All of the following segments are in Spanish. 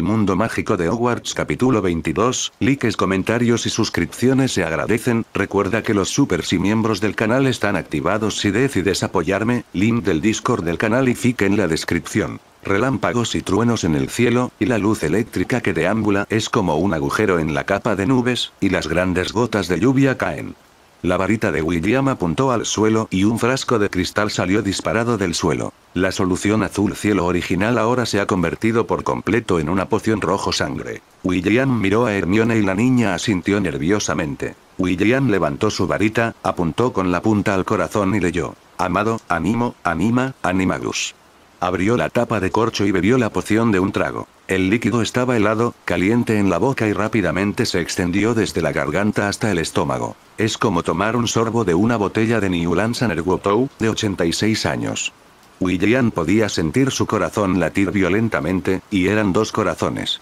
El Mundo Mágico de Hogwarts capítulo 22, likes comentarios y suscripciones se agradecen, recuerda que los supers y miembros del canal están activados si decides apoyarme, link del Discord del canal y fique en la descripción. Relámpagos y truenos en el cielo, y la luz eléctrica que deambula es como un agujero en la capa de nubes, y las grandes gotas de lluvia caen. La varita de William apuntó al suelo y un frasco de cristal salió disparado del suelo. La solución azul cielo original ahora se ha convertido por completo en una poción rojo sangre. William miró a Hermione y la niña asintió nerviosamente. William levantó su varita, apuntó con la punta al corazón y leyó. Amado, animo, anima, animagus. Abrió la tapa de corcho y bebió la poción de un trago. El líquido estaba helado, caliente en la boca y rápidamente se extendió desde la garganta hasta el estómago. Es como tomar un sorbo de una botella de Niulan sanerguotou, de 86 años. William podía sentir su corazón latir violentamente, y eran dos corazones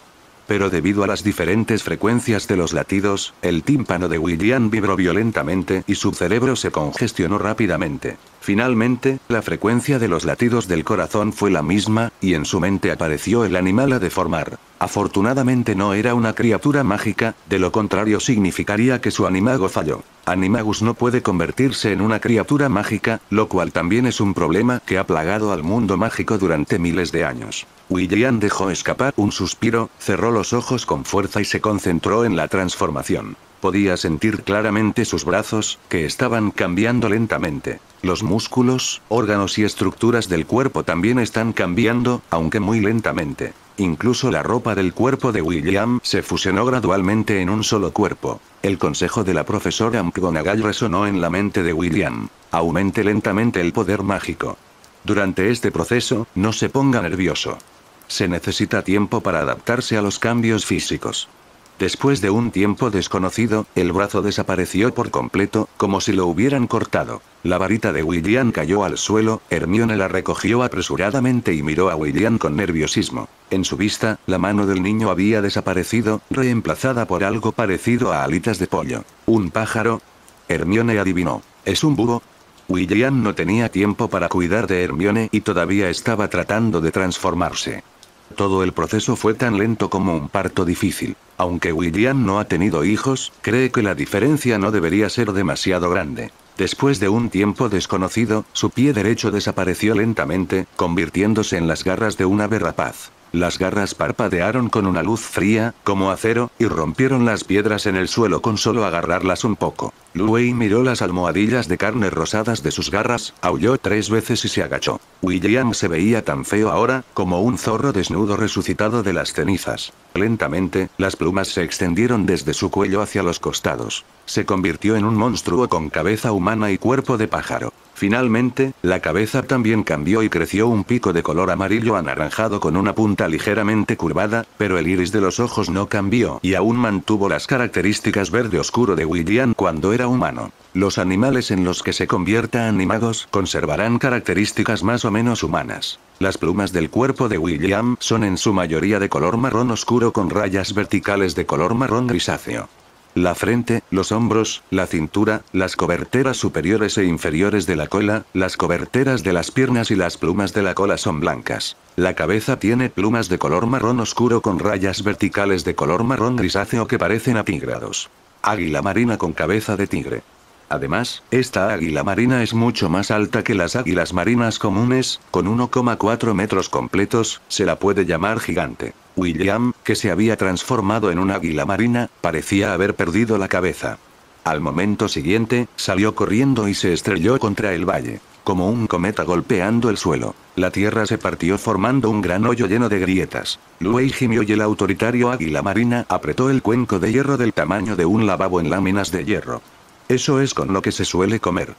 pero debido a las diferentes frecuencias de los latidos, el tímpano de William vibró violentamente y su cerebro se congestionó rápidamente. Finalmente, la frecuencia de los latidos del corazón fue la misma, y en su mente apareció el animal a deformar. Afortunadamente no era una criatura mágica, de lo contrario significaría que su animago falló. Animagus no puede convertirse en una criatura mágica, lo cual también es un problema que ha plagado al mundo mágico durante miles de años. William dejó escapar un suspiro, cerró los ojos con fuerza y se concentró en la transformación. Podía sentir claramente sus brazos, que estaban cambiando lentamente. Los músculos, órganos y estructuras del cuerpo también están cambiando, aunque muy lentamente. Incluso la ropa del cuerpo de William se fusionó gradualmente en un solo cuerpo. El consejo de la profesora McGonagall resonó en la mente de William. Aumente lentamente el poder mágico. Durante este proceso, no se ponga nervioso. Se necesita tiempo para adaptarse a los cambios físicos. Después de un tiempo desconocido, el brazo desapareció por completo, como si lo hubieran cortado. La varita de William cayó al suelo, Hermione la recogió apresuradamente y miró a William con nerviosismo. En su vista, la mano del niño había desaparecido, reemplazada por algo parecido a alitas de pollo. ¿Un pájaro? Hermione adivinó. ¿Es un búho? William no tenía tiempo para cuidar de Hermione y todavía estaba tratando de transformarse. Todo el proceso fue tan lento como un parto difícil. Aunque William no ha tenido hijos, cree que la diferencia no debería ser demasiado grande. Después de un tiempo desconocido, su pie derecho desapareció lentamente, convirtiéndose en las garras de una rapaz. Las garras parpadearon con una luz fría, como acero, y rompieron las piedras en el suelo con solo agarrarlas un poco. Luey miró las almohadillas de carne rosadas de sus garras, aulló tres veces y se agachó. William se veía tan feo ahora, como un zorro desnudo resucitado de las cenizas. Lentamente, las plumas se extendieron desde su cuello hacia los costados se convirtió en un monstruo con cabeza humana y cuerpo de pájaro. Finalmente, la cabeza también cambió y creció un pico de color amarillo anaranjado con una punta ligeramente curvada, pero el iris de los ojos no cambió y aún mantuvo las características verde oscuro de William cuando era humano. Los animales en los que se convierta animados conservarán características más o menos humanas. Las plumas del cuerpo de William son en su mayoría de color marrón oscuro con rayas verticales de color marrón grisáceo la frente, los hombros, la cintura, las coberteras superiores e inferiores de la cola, las coberteras de las piernas y las plumas de la cola son blancas. La cabeza tiene plumas de color marrón oscuro con rayas verticales de color marrón grisáceo que parecen tigrados. Águila marina con cabeza de tigre. Además, esta águila marina es mucho más alta que las águilas marinas comunes, con 1,4 metros completos, se la puede llamar gigante. William, que se había transformado en un águila marina, parecía haber perdido la cabeza. Al momento siguiente, salió corriendo y se estrelló contra el valle. Como un cometa golpeando el suelo. La tierra se partió formando un gran hoyo lleno de grietas. Luego, gimió y el autoritario águila marina apretó el cuenco de hierro del tamaño de un lavabo en láminas de hierro. Eso es con lo que se suele comer.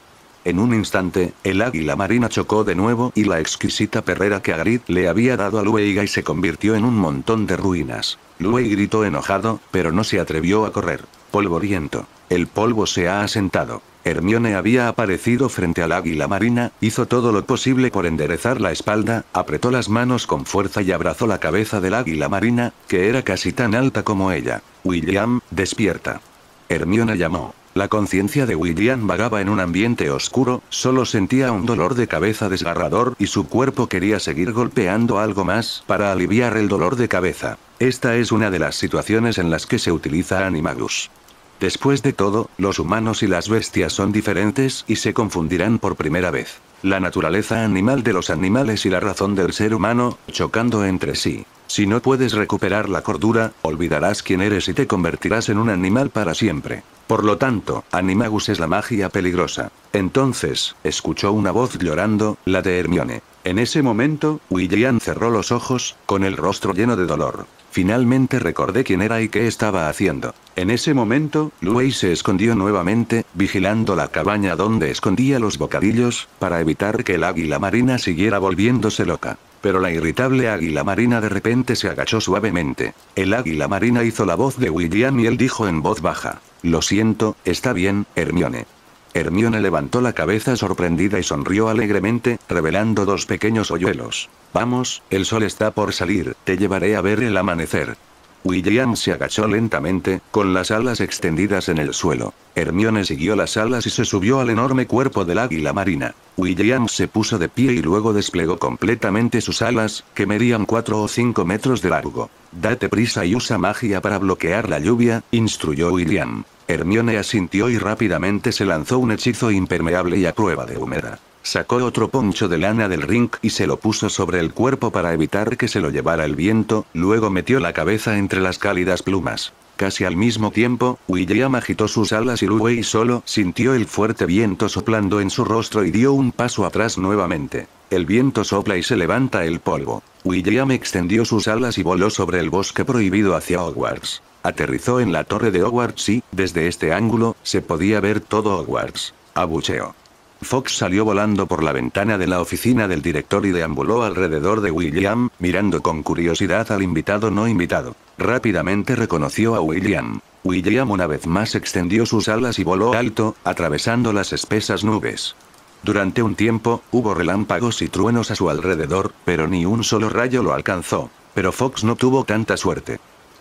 En un instante, el águila marina chocó de nuevo y la exquisita perrera que Agrid le había dado a y se convirtió en un montón de ruinas. Luey gritó enojado, pero no se atrevió a correr. Polvoriento. El polvo se ha asentado. Hermione había aparecido frente al águila marina, hizo todo lo posible por enderezar la espalda, apretó las manos con fuerza y abrazó la cabeza del águila marina, que era casi tan alta como ella. William, despierta. Hermione llamó. La conciencia de William vagaba en un ambiente oscuro, solo sentía un dolor de cabeza desgarrador y su cuerpo quería seguir golpeando algo más para aliviar el dolor de cabeza. Esta es una de las situaciones en las que se utiliza Animagus. Después de todo, los humanos y las bestias son diferentes y se confundirán por primera vez. La naturaleza animal de los animales y la razón del ser humano, chocando entre sí. Si no puedes recuperar la cordura, olvidarás quién eres y te convertirás en un animal para siempre. Por lo tanto, Animagus es la magia peligrosa. Entonces, escuchó una voz llorando, la de Hermione. En ese momento, William cerró los ojos, con el rostro lleno de dolor. Finalmente recordé quién era y qué estaba haciendo. En ese momento, Louis se escondió nuevamente, vigilando la cabaña donde escondía los bocadillos, para evitar que el águila marina siguiera volviéndose loca. Pero la irritable águila marina de repente se agachó suavemente. El águila marina hizo la voz de William y él dijo en voz baja. Lo siento, está bien, Hermione. Hermione levantó la cabeza sorprendida y sonrió alegremente, revelando dos pequeños hoyuelos. Vamos, el sol está por salir, te llevaré a ver el amanecer. William se agachó lentamente, con las alas extendidas en el suelo. Hermione siguió las alas y se subió al enorme cuerpo del águila marina. William se puso de pie y luego desplegó completamente sus alas, que medían 4 o 5 metros de largo. Date prisa y usa magia para bloquear la lluvia, instruyó William. Hermione asintió y rápidamente se lanzó un hechizo impermeable y a prueba de humedad. Sacó otro poncho de lana del ring y se lo puso sobre el cuerpo para evitar que se lo llevara el viento, luego metió la cabeza entre las cálidas plumas. Casi al mismo tiempo, William agitó sus alas y y solo sintió el fuerte viento soplando en su rostro y dio un paso atrás nuevamente. El viento sopla y se levanta el polvo. William extendió sus alas y voló sobre el bosque prohibido hacia Hogwarts. Aterrizó en la torre de Hogwarts y, desde este ángulo, se podía ver todo Hogwarts. Abucheo. Fox salió volando por la ventana de la oficina del director y deambuló alrededor de William, mirando con curiosidad al invitado no invitado. Rápidamente reconoció a William. William una vez más extendió sus alas y voló alto, atravesando las espesas nubes. Durante un tiempo, hubo relámpagos y truenos a su alrededor, pero ni un solo rayo lo alcanzó. Pero Fox no tuvo tanta suerte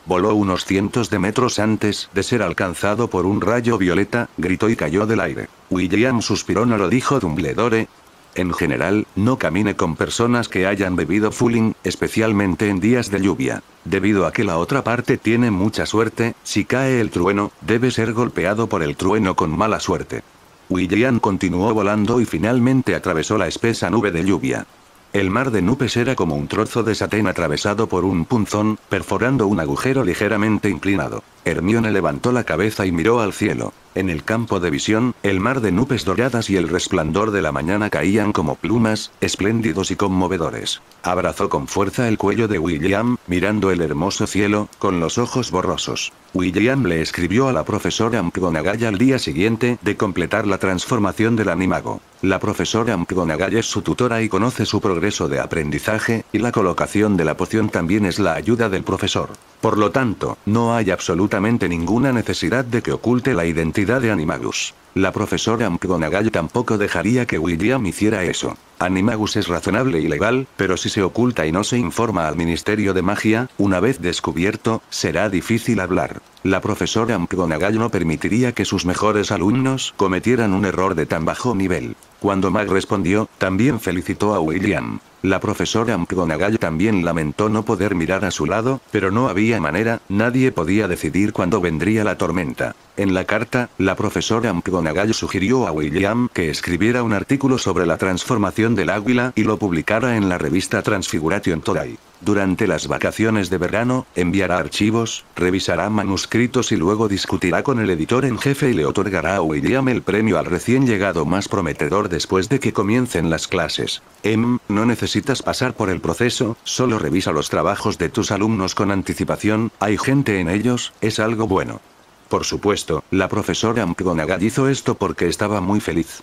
voló unos cientos de metros antes de ser alcanzado por un rayo violeta, gritó y cayó del aire. William suspiró, no lo dijo Dumbledore. En general, no camine con personas que hayan bebido Fuling, especialmente en días de lluvia. Debido a que la otra parte tiene mucha suerte, si cae el trueno, debe ser golpeado por el trueno con mala suerte. William continuó volando y finalmente atravesó la espesa nube de lluvia. El mar de nubes era como un trozo de satén atravesado por un punzón, perforando un agujero ligeramente inclinado. Hermione levantó la cabeza y miró al cielo. En el campo de visión, el mar de nubes doradas y el resplandor de la mañana caían como plumas, espléndidos y conmovedores. Abrazó con fuerza el cuello de William, mirando el hermoso cielo, con los ojos borrosos. William le escribió a la profesora McGonagall al día siguiente de completar la transformación del animago. La profesora McGonagall es su tutora y conoce su progreso de aprendizaje, y la colocación de la poción también es la ayuda del profesor. Por lo tanto, no hay absolutamente ninguna necesidad de que oculte la identidad de Animagus. La profesora McGonagall tampoco dejaría que William hiciera eso. Animagus es razonable y legal, pero si se oculta y no se informa al Ministerio de Magia, una vez descubierto, será difícil hablar la profesora McGonagall no permitiría que sus mejores alumnos cometieran un error de tan bajo nivel. Cuando Mag respondió, también felicitó a William. La profesora McGonagall también lamentó no poder mirar a su lado, pero no había manera, nadie podía decidir cuándo vendría la tormenta. En la carta, la profesora McGonagall sugirió a William que escribiera un artículo sobre la transformación del águila y lo publicara en la revista Transfiguration Today. Durante las vacaciones de verano, enviará archivos, revisará manuscritos y luego discutirá con el editor en jefe y le otorgará a William el premio al recién llegado más prometedor después de que comiencen las clases. Em, no necesitas pasar por el proceso, solo revisa los trabajos de tus alumnos con anticipación, hay gente en ellos, es algo bueno. Por supuesto, la profesora McGonagall hizo esto porque estaba muy feliz.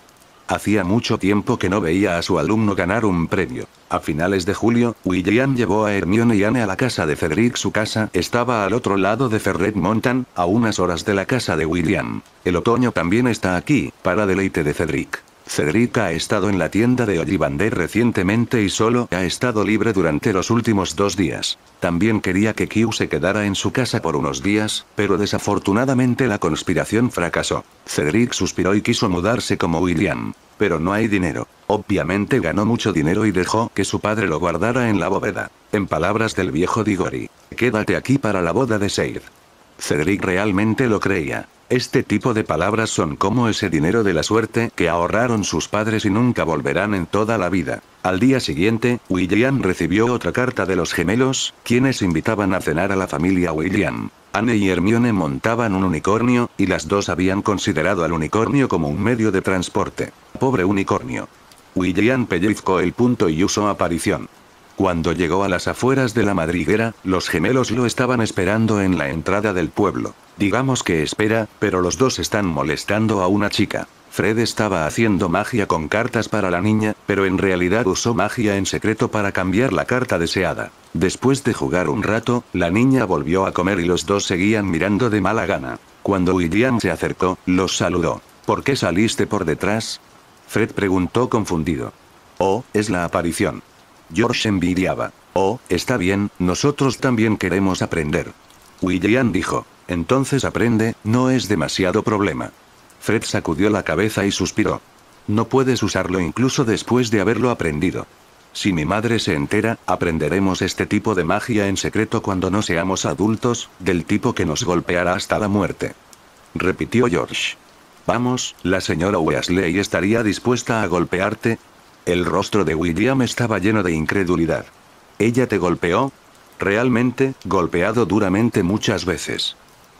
Hacía mucho tiempo que no veía a su alumno ganar un premio. A finales de julio, William llevó a Hermione y Anne a la casa de Cedric. Su casa estaba al otro lado de Ferret Mountain, a unas horas de la casa de William. El otoño también está aquí, para deleite de Cedric. Cedric ha estado en la tienda de Ollivander recientemente y solo ha estado libre durante los últimos dos días. También quería que Q se quedara en su casa por unos días, pero desafortunadamente la conspiración fracasó. Cedric suspiró y quiso mudarse como William. Pero no hay dinero. Obviamente ganó mucho dinero y dejó que su padre lo guardara en la bóveda. En palabras del viejo Digori. Quédate aquí para la boda de Seid. Cedric realmente lo creía. Este tipo de palabras son como ese dinero de la suerte que ahorraron sus padres y nunca volverán en toda la vida. Al día siguiente, William recibió otra carta de los gemelos, quienes invitaban a cenar a la familia William. Anne y Hermione montaban un unicornio, y las dos habían considerado al unicornio como un medio de transporte. Pobre unicornio. William pellizcó el punto y usó aparición. Cuando llegó a las afueras de la madriguera, los gemelos lo estaban esperando en la entrada del pueblo. Digamos que espera, pero los dos están molestando a una chica. Fred estaba haciendo magia con cartas para la niña, pero en realidad usó magia en secreto para cambiar la carta deseada. Después de jugar un rato, la niña volvió a comer y los dos seguían mirando de mala gana. Cuando William se acercó, los saludó. ¿Por qué saliste por detrás? Fred preguntó confundido. Oh, es la aparición. George envidiaba. Oh, está bien, nosotros también queremos aprender. William dijo. Entonces aprende, no es demasiado problema. Fred sacudió la cabeza y suspiró. No puedes usarlo incluso después de haberlo aprendido. Si mi madre se entera, aprenderemos este tipo de magia en secreto cuando no seamos adultos, del tipo que nos golpeará hasta la muerte. Repitió George. Vamos, la señora Wesley estaría dispuesta a golpearte, el rostro de William estaba lleno de incredulidad. ¿Ella te golpeó? Realmente, golpeado duramente muchas veces.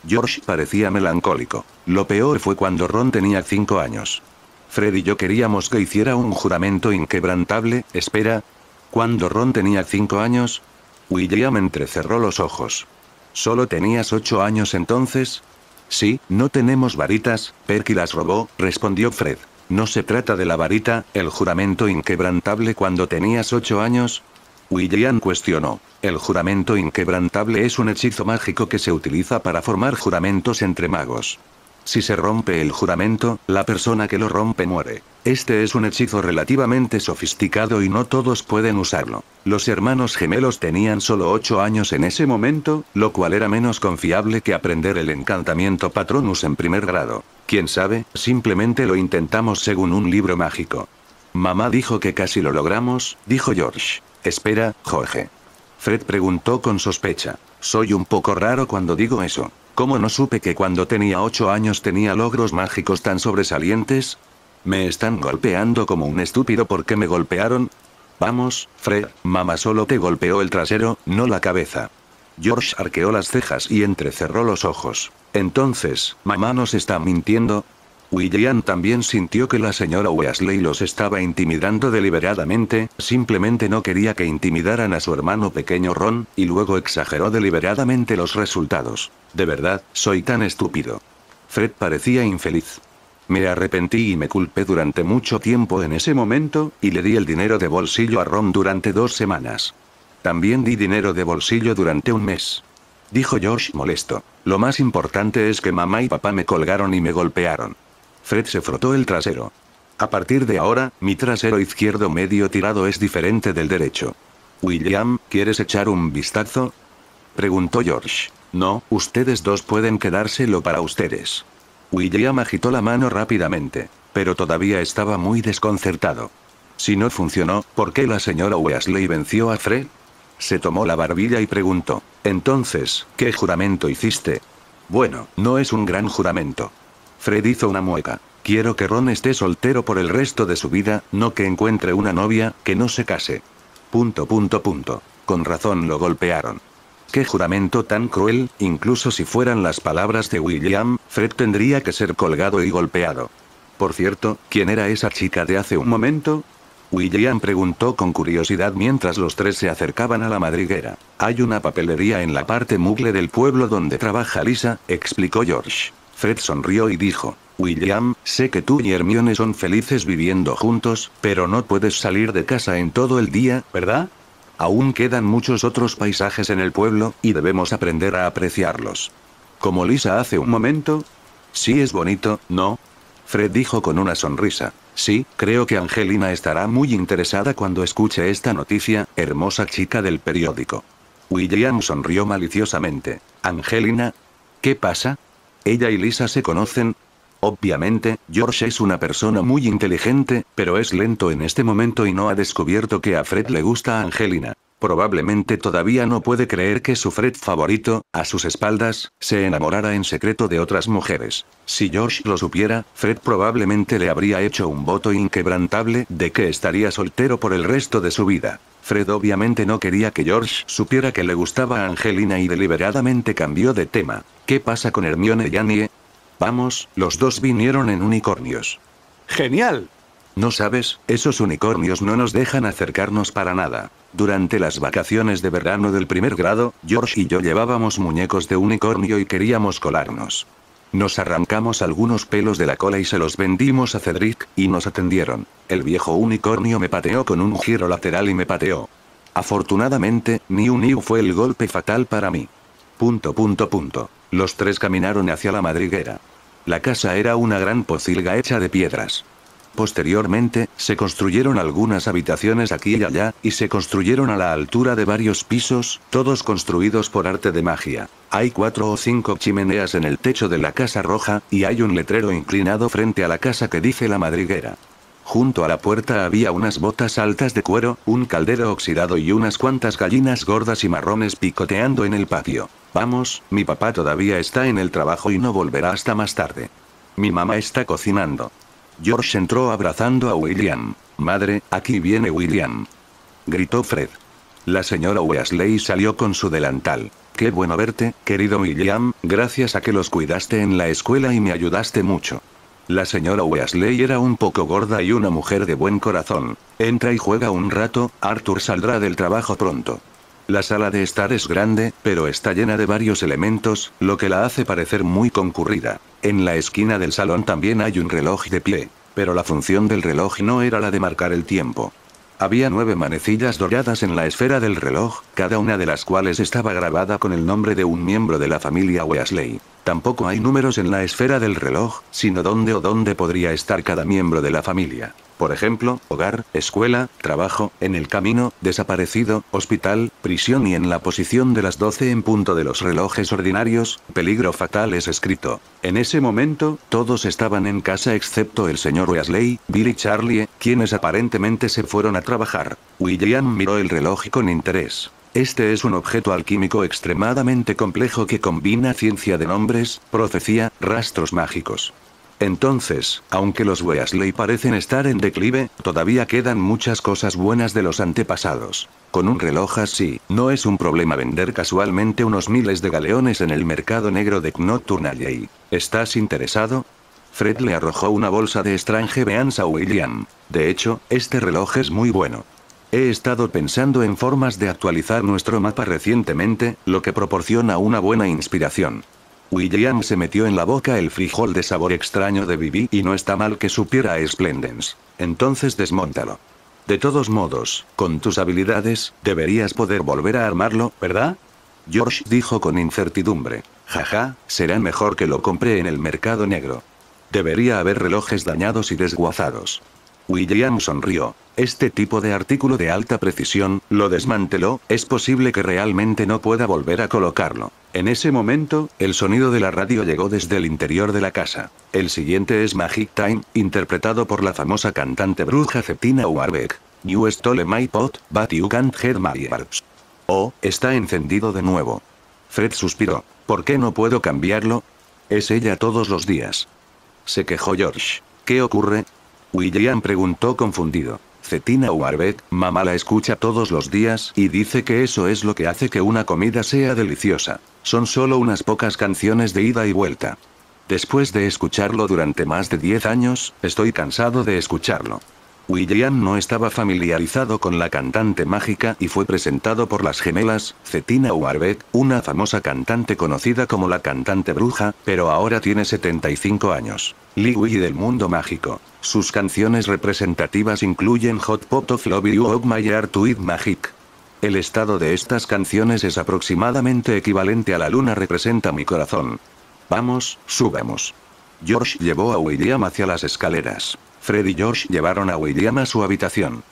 George parecía melancólico. Lo peor fue cuando Ron tenía cinco años. Fred y yo queríamos que hiciera un juramento inquebrantable, espera. Cuando Ron tenía cinco años, William entrecerró los ojos. ¿Solo tenías ocho años entonces? Sí, no tenemos varitas, Perky las robó, respondió Fred. No se trata de la varita, el juramento inquebrantable cuando tenías ocho años, William cuestionó. El juramento inquebrantable es un hechizo mágico que se utiliza para formar juramentos entre magos. Si se rompe el juramento, la persona que lo rompe muere. Este es un hechizo relativamente sofisticado y no todos pueden usarlo. Los hermanos gemelos tenían solo 8 años en ese momento, lo cual era menos confiable que aprender el encantamiento patronus en primer grado. ¿Quién sabe? Simplemente lo intentamos según un libro mágico. Mamá dijo que casi lo logramos, dijo George. Espera, Jorge. Fred preguntó con sospecha. Soy un poco raro cuando digo eso. ¿Cómo no supe que cuando tenía ocho años tenía logros mágicos tan sobresalientes? Me están golpeando como un estúpido porque me golpearon. Vamos, Fred, mamá solo te golpeó el trasero, no la cabeza. George arqueó las cejas y entrecerró los ojos. Entonces, mamá nos está mintiendo. William también sintió que la señora Wesley los estaba intimidando deliberadamente, simplemente no quería que intimidaran a su hermano pequeño Ron, y luego exageró deliberadamente los resultados. De verdad, soy tan estúpido. Fred parecía infeliz. Me arrepentí y me culpé durante mucho tiempo en ese momento, y le di el dinero de bolsillo a Ron durante dos semanas. También di dinero de bolsillo durante un mes. Dijo George molesto. Lo más importante es que mamá y papá me colgaron y me golpearon. Fred se frotó el trasero. A partir de ahora, mi trasero izquierdo medio tirado es diferente del derecho. William, ¿quieres echar un vistazo? Preguntó George. No, ustedes dos pueden quedárselo para ustedes. William agitó la mano rápidamente, pero todavía estaba muy desconcertado. Si no funcionó, ¿por qué la señora Wesley venció a Fred? Se tomó la barbilla y preguntó, entonces, ¿qué juramento hiciste? Bueno, no es un gran juramento. Fred hizo una mueca. Quiero que Ron esté soltero por el resto de su vida, no que encuentre una novia, que no se case. Punto punto punto. Con razón lo golpearon. Qué juramento tan cruel, incluso si fueran las palabras de William, Fred tendría que ser colgado y golpeado. Por cierto, ¿quién era esa chica de hace un momento? William preguntó con curiosidad mientras los tres se acercaban a la madriguera. Hay una papelería en la parte mugle del pueblo donde trabaja Lisa, explicó George. Fred sonrió y dijo, William, sé que tú y Hermione son felices viviendo juntos, pero no puedes salir de casa en todo el día, ¿verdad? Aún quedan muchos otros paisajes en el pueblo, y debemos aprender a apreciarlos. Como Lisa hace un momento. Sí es bonito, ¿no? Fred dijo con una sonrisa. Sí, creo que Angelina estará muy interesada cuando escuche esta noticia, hermosa chica del periódico. William sonrió maliciosamente. Angelina. ¿Qué pasa? Ella y Lisa se conocen. Obviamente, George es una persona muy inteligente, pero es lento en este momento y no ha descubierto que a Fred le gusta Angelina. Probablemente todavía no puede creer que su Fred favorito, a sus espaldas, se enamorara en secreto de otras mujeres. Si George lo supiera, Fred probablemente le habría hecho un voto inquebrantable de que estaría soltero por el resto de su vida. Fred obviamente no quería que George supiera que le gustaba a Angelina y deliberadamente cambió de tema. ¿Qué pasa con Hermione y Annie? Vamos, los dos vinieron en unicornios. ¡Genial! No sabes, esos unicornios no nos dejan acercarnos para nada. Durante las vacaciones de verano del primer grado, George y yo llevábamos muñecos de unicornio y queríamos colarnos. Nos arrancamos algunos pelos de la cola y se los vendimos a Cedric, y nos atendieron. El viejo unicornio me pateó con un giro lateral y me pateó. Afortunadamente, New New fue el golpe fatal para mí. Punto punto punto. Los tres caminaron hacia la madriguera. La casa era una gran pocilga hecha de piedras. Posteriormente, se construyeron algunas habitaciones aquí y allá, y se construyeron a la altura de varios pisos, todos construidos por arte de magia. Hay cuatro o cinco chimeneas en el techo de la Casa Roja, y hay un letrero inclinado frente a la casa que dice la madriguera. Junto a la puerta había unas botas altas de cuero, un caldero oxidado y unas cuantas gallinas gordas y marrones picoteando en el patio. Vamos, mi papá todavía está en el trabajo y no volverá hasta más tarde. Mi mamá está cocinando. George entró abrazando a William. Madre, aquí viene William. Gritó Fred. La señora Wesley salió con su delantal. Qué bueno verte, querido William, gracias a que los cuidaste en la escuela y me ayudaste mucho. La señora Wesley era un poco gorda y una mujer de buen corazón. Entra y juega un rato, Arthur saldrá del trabajo pronto. La sala de estar es grande, pero está llena de varios elementos, lo que la hace parecer muy concurrida. En la esquina del salón también hay un reloj de pie, pero la función del reloj no era la de marcar el tiempo. Había nueve manecillas doradas en la esfera del reloj, cada una de las cuales estaba grabada con el nombre de un miembro de la familia Wesley. Tampoco hay números en la esfera del reloj, sino dónde o dónde podría estar cada miembro de la familia. Por ejemplo, hogar, escuela, trabajo, en el camino, desaparecido, hospital, prisión y en la posición de las 12 en punto de los relojes ordinarios, peligro fatal es escrito. En ese momento, todos estaban en casa excepto el señor Wesley, Bill y Charlie, quienes aparentemente se fueron a trabajar. William miró el reloj con interés. Este es un objeto alquímico extremadamente complejo que combina ciencia de nombres, profecía, rastros mágicos. Entonces, aunque los Weasley parecen estar en declive, todavía quedan muchas cosas buenas de los antepasados. Con un reloj así, no es un problema vender casualmente unos miles de galeones en el mercado negro de Knoturnalley. ¿Estás interesado? Fred le arrojó una bolsa de extranje Beans a William. De hecho, este reloj es muy bueno. He estado pensando en formas de actualizar nuestro mapa recientemente, lo que proporciona una buena inspiración. William se metió en la boca el frijol de sabor extraño de Bibi y no está mal que supiera Splendens. Entonces desmóntalo. De todos modos, con tus habilidades, deberías poder volver a armarlo, ¿verdad? George dijo con incertidumbre. Jaja, será mejor que lo compre en el mercado negro. Debería haber relojes dañados y desguazados. William sonrió. Este tipo de artículo de alta precisión, lo desmanteló, es posible que realmente no pueda volver a colocarlo. En ese momento, el sonido de la radio llegó desde el interior de la casa. El siguiente es Magic Time, interpretado por la famosa cantante bruja Cetina Warbeck. You stole my pot, but you can't get my arms. Oh, está encendido de nuevo. Fred suspiró. ¿Por qué no puedo cambiarlo? Es ella todos los días. Se quejó George. ¿Qué ocurre? William preguntó confundido. Cetina Warbeck, mamá la escucha todos los días y dice que eso es lo que hace que una comida sea deliciosa. Son solo unas pocas canciones de ida y vuelta. Después de escucharlo durante más de 10 años, estoy cansado de escucharlo. William no estaba familiarizado con la cantante mágica y fue presentado por las gemelas, Cetina Warbeck, una famosa cantante conocida como la cantante bruja, pero ahora tiene 75 años. Liwi del mundo mágico. Sus canciones representativas incluyen Hot Pot of Love You Of oh My Heart With Magic. El estado de estas canciones es aproximadamente equivalente a la luna representa mi corazón. Vamos, subamos. George llevó a William hacia las escaleras. Fred y George llevaron a William a su habitación.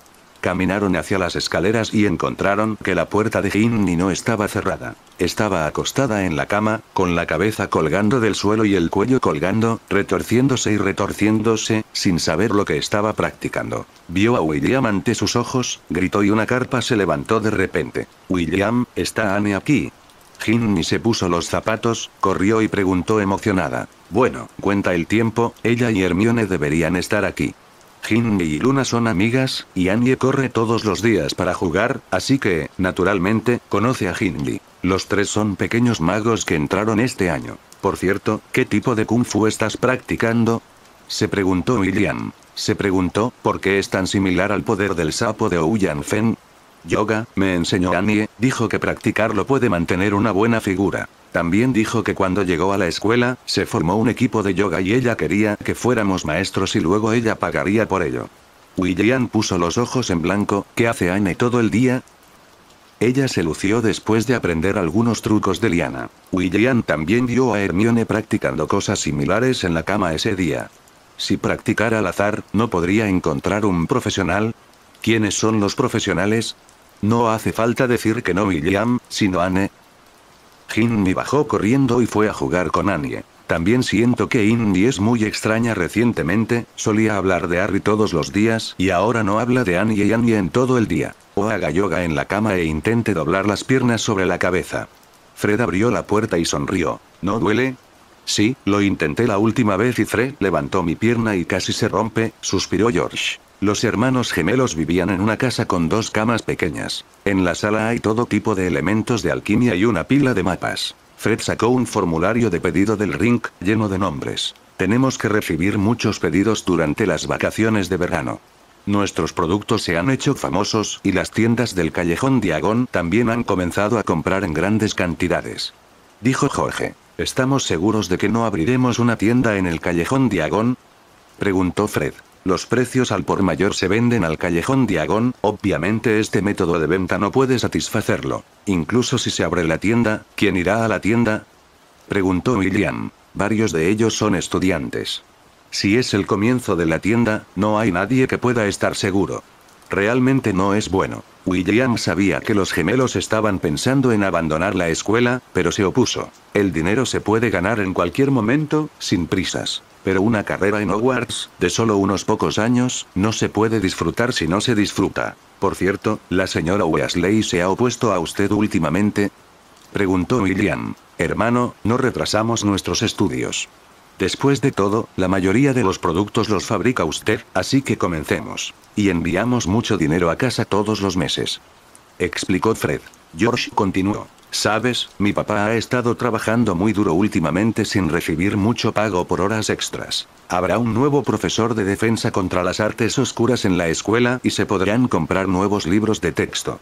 Caminaron hacia las escaleras y encontraron que la puerta de Ginny no estaba cerrada. Estaba acostada en la cama, con la cabeza colgando del suelo y el cuello colgando, retorciéndose y retorciéndose, sin saber lo que estaba practicando. Vio a William ante sus ojos, gritó y una carpa se levantó de repente. William, está Anne aquí, Jin-ni se puso los zapatos, corrió y preguntó emocionada. Bueno, cuenta el tiempo, ella y Hermione deberían estar aquí. Jin y Luna son amigas, y Annie corre todos los días para jugar, así que, naturalmente, conoce a Jinni. Los tres son pequeños magos que entraron este año. Por cierto, ¿qué tipo de kung fu estás practicando? Se preguntó William. Se preguntó, ¿por qué es tan similar al poder del sapo de Ouyan Fen? Yoga, me enseñó Annie, dijo que practicarlo puede mantener una buena figura. También dijo que cuando llegó a la escuela, se formó un equipo de yoga y ella quería que fuéramos maestros y luego ella pagaría por ello. William puso los ojos en blanco, ¿qué hace Annie todo el día? Ella se lució después de aprender algunos trucos de Liana. William también vio a Hermione practicando cosas similares en la cama ese día. Si practicara al azar, ¿no podría encontrar un profesional? ¿Quiénes son los profesionales? No hace falta decir que no William, sino Anne. me bajó corriendo y fue a jugar con Annie. También siento que Indie es muy extraña recientemente, solía hablar de Harry todos los días y ahora no habla de Annie y Annie en todo el día. O haga yoga en la cama e intente doblar las piernas sobre la cabeza. Fred abrió la puerta y sonrió. ¿No duele? Sí, lo intenté la última vez y Fred levantó mi pierna y casi se rompe, suspiró George. Los hermanos gemelos vivían en una casa con dos camas pequeñas. En la sala hay todo tipo de elementos de alquimia y una pila de mapas. Fred sacó un formulario de pedido del Rink, lleno de nombres. Tenemos que recibir muchos pedidos durante las vacaciones de verano. Nuestros productos se han hecho famosos y las tiendas del callejón Diagón también han comenzado a comprar en grandes cantidades. Dijo Jorge. ¿Estamos seguros de que no abriremos una tienda en el callejón Diagón? Preguntó Fred. Los precios al por mayor se venden al callejón Diagón, obviamente este método de venta no puede satisfacerlo. Incluso si se abre la tienda, ¿quién irá a la tienda? Preguntó William. Varios de ellos son estudiantes. Si es el comienzo de la tienda, no hay nadie que pueda estar seguro. Realmente no es bueno. William sabía que los gemelos estaban pensando en abandonar la escuela, pero se opuso. El dinero se puede ganar en cualquier momento, sin prisas. Pero una carrera en Hogwarts, de solo unos pocos años, no se puede disfrutar si no se disfruta. Por cierto, ¿la señora Weasley se ha opuesto a usted últimamente? Preguntó William. Hermano, no retrasamos nuestros estudios. Después de todo, la mayoría de los productos los fabrica usted, así que comencemos. Y enviamos mucho dinero a casa todos los meses. Explicó Fred. George continuó. Sabes, mi papá ha estado trabajando muy duro últimamente sin recibir mucho pago por horas extras. Habrá un nuevo profesor de defensa contra las artes oscuras en la escuela y se podrán comprar nuevos libros de texto.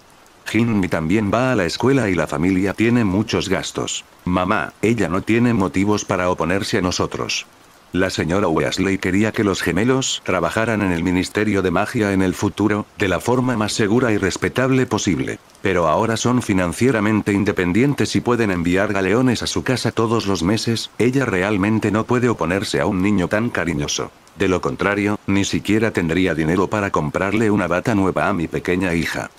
Jinmi también va a la escuela y la familia tiene muchos gastos. Mamá, ella no tiene motivos para oponerse a nosotros. La señora Wesley quería que los gemelos trabajaran en el Ministerio de Magia en el futuro, de la forma más segura y respetable posible. Pero ahora son financieramente independientes y pueden enviar galeones a su casa todos los meses, ella realmente no puede oponerse a un niño tan cariñoso. De lo contrario, ni siquiera tendría dinero para comprarle una bata nueva a mi pequeña hija.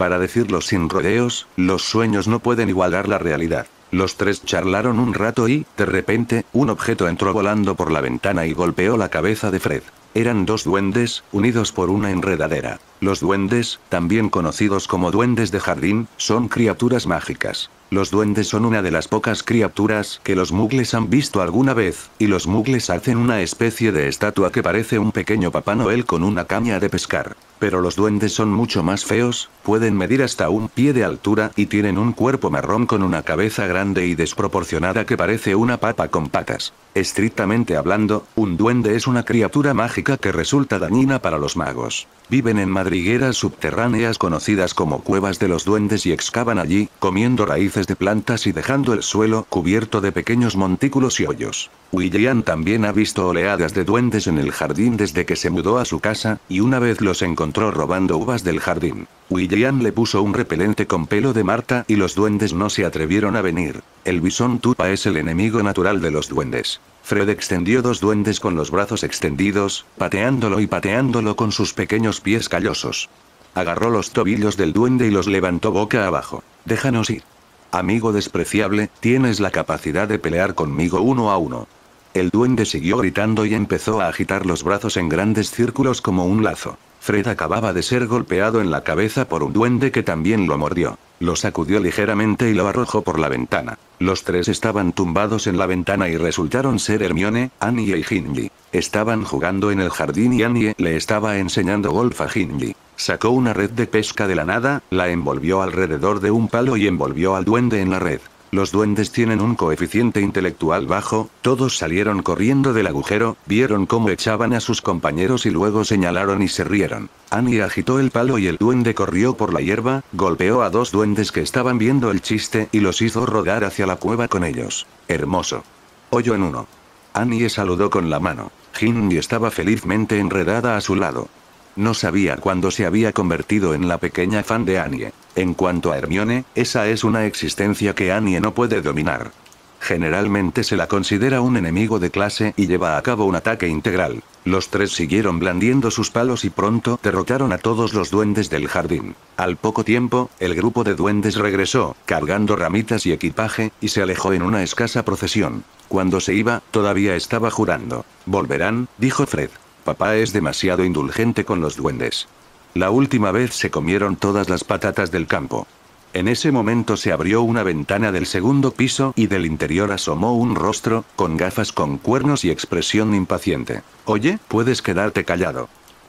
Para decirlo sin rodeos, los sueños no pueden igualar la realidad. Los tres charlaron un rato y, de repente, un objeto entró volando por la ventana y golpeó la cabeza de Fred. Eran dos duendes, unidos por una enredadera. Los duendes, también conocidos como duendes de jardín, son criaturas mágicas. Los duendes son una de las pocas criaturas que los mugles han visto alguna vez, y los mugles hacen una especie de estatua que parece un pequeño Papá Noel con una caña de pescar. Pero los duendes son mucho más feos, pueden medir hasta un pie de altura y tienen un cuerpo marrón con una cabeza grande y desproporcionada que parece una papa con patas. Estrictamente hablando, un duende es una criatura mágica que resulta dañina para los magos. Viven en madrigueras subterráneas conocidas como cuevas de los duendes y excavan allí, comiendo raíces de plantas y dejando el suelo cubierto de pequeños montículos y hoyos. William también ha visto oleadas de duendes en el jardín desde que se mudó a su casa, y una vez los encontró Entró robando uvas del jardín. William le puso un repelente con pelo de Marta y los duendes no se atrevieron a venir. El bisón tupa es el enemigo natural de los duendes. Fred extendió dos duendes con los brazos extendidos, pateándolo y pateándolo con sus pequeños pies callosos. Agarró los tobillos del duende y los levantó boca abajo. Déjanos ir. Amigo despreciable, tienes la capacidad de pelear conmigo uno a uno. El duende siguió gritando y empezó a agitar los brazos en grandes círculos como un lazo. Fred acababa de ser golpeado en la cabeza por un duende que también lo mordió. Lo sacudió ligeramente y lo arrojó por la ventana. Los tres estaban tumbados en la ventana y resultaron ser Hermione, Annie y Hindley. Estaban jugando en el jardín y Annie le estaba enseñando golf a Hindley. Sacó una red de pesca de la nada, la envolvió alrededor de un palo y envolvió al duende en la red. Los duendes tienen un coeficiente intelectual bajo, todos salieron corriendo del agujero, vieron cómo echaban a sus compañeros y luego señalaron y se rieron. Annie agitó el palo y el duende corrió por la hierba, golpeó a dos duendes que estaban viendo el chiste y los hizo rodar hacia la cueva con ellos. Hermoso. Hoyo en uno. Annie saludó con la mano. Ginny estaba felizmente enredada a su lado. No sabía cuándo se había convertido en la pequeña fan de Annie. En cuanto a Hermione, esa es una existencia que Annie no puede dominar. Generalmente se la considera un enemigo de clase y lleva a cabo un ataque integral. Los tres siguieron blandiendo sus palos y pronto derrotaron a todos los duendes del jardín. Al poco tiempo, el grupo de duendes regresó, cargando ramitas y equipaje, y se alejó en una escasa procesión. Cuando se iba, todavía estaba jurando. Volverán, dijo Fred. Papá es demasiado indulgente con los duendes. La última vez se comieron todas las patatas del campo. En ese momento se abrió una ventana del segundo piso y del interior asomó un rostro, con gafas con cuernos y expresión impaciente. Oye, puedes quedarte callado.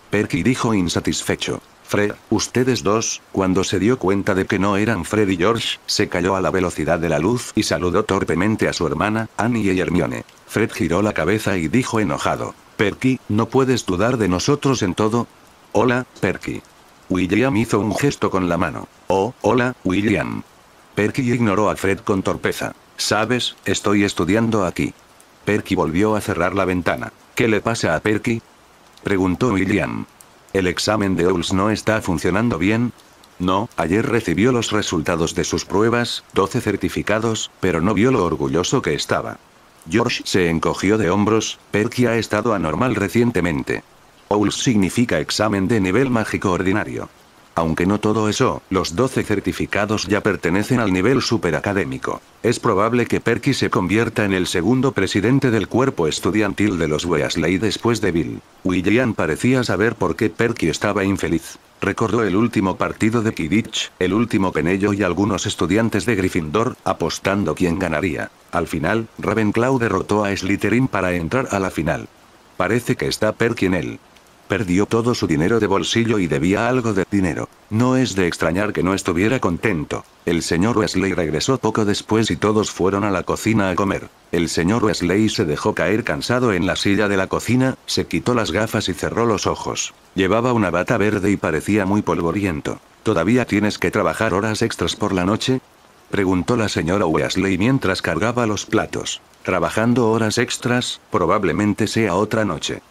Perky dijo insatisfecho. Fred, ustedes dos, cuando se dio cuenta de que no eran Fred y George, se cayó a la velocidad de la luz y saludó torpemente a su hermana, Annie y Hermione. Fred giró la cabeza y dijo enojado. Perky, ¿no puedes dudar de nosotros en todo? Hola, Perky. William hizo un gesto con la mano. Oh, hola, William. Perky ignoró a Fred con torpeza. Sabes, estoy estudiando aquí. Perky volvió a cerrar la ventana. ¿Qué le pasa a Perky? Preguntó William. ¿El examen de OULS no está funcionando bien? No, ayer recibió los resultados de sus pruebas, 12 certificados, pero no vio lo orgulloso que estaba. George se encogió de hombros, Perky ha estado anormal recientemente. Ouls significa examen de nivel mágico ordinario. Aunque no todo eso, los 12 certificados ya pertenecen al nivel superacadémico. Es probable que Perky se convierta en el segundo presidente del cuerpo estudiantil de los Weasley después de Bill. William parecía saber por qué Perky estaba infeliz. Recordó el último partido de Quidditch, el último penello y algunos estudiantes de Gryffindor, apostando quién ganaría. Al final, Ravenclaw derrotó a Slytherin para entrar a la final. Parece que está Perky en él. Perdió todo su dinero de bolsillo y debía algo de dinero. No es de extrañar que no estuviera contento. El señor Wesley regresó poco después y todos fueron a la cocina a comer. El señor Wesley se dejó caer cansado en la silla de la cocina, se quitó las gafas y cerró los ojos. Llevaba una bata verde y parecía muy polvoriento. ¿Todavía tienes que trabajar horas extras por la noche? preguntó la señora Wesley mientras cargaba los platos. Trabajando horas extras, probablemente sea otra noche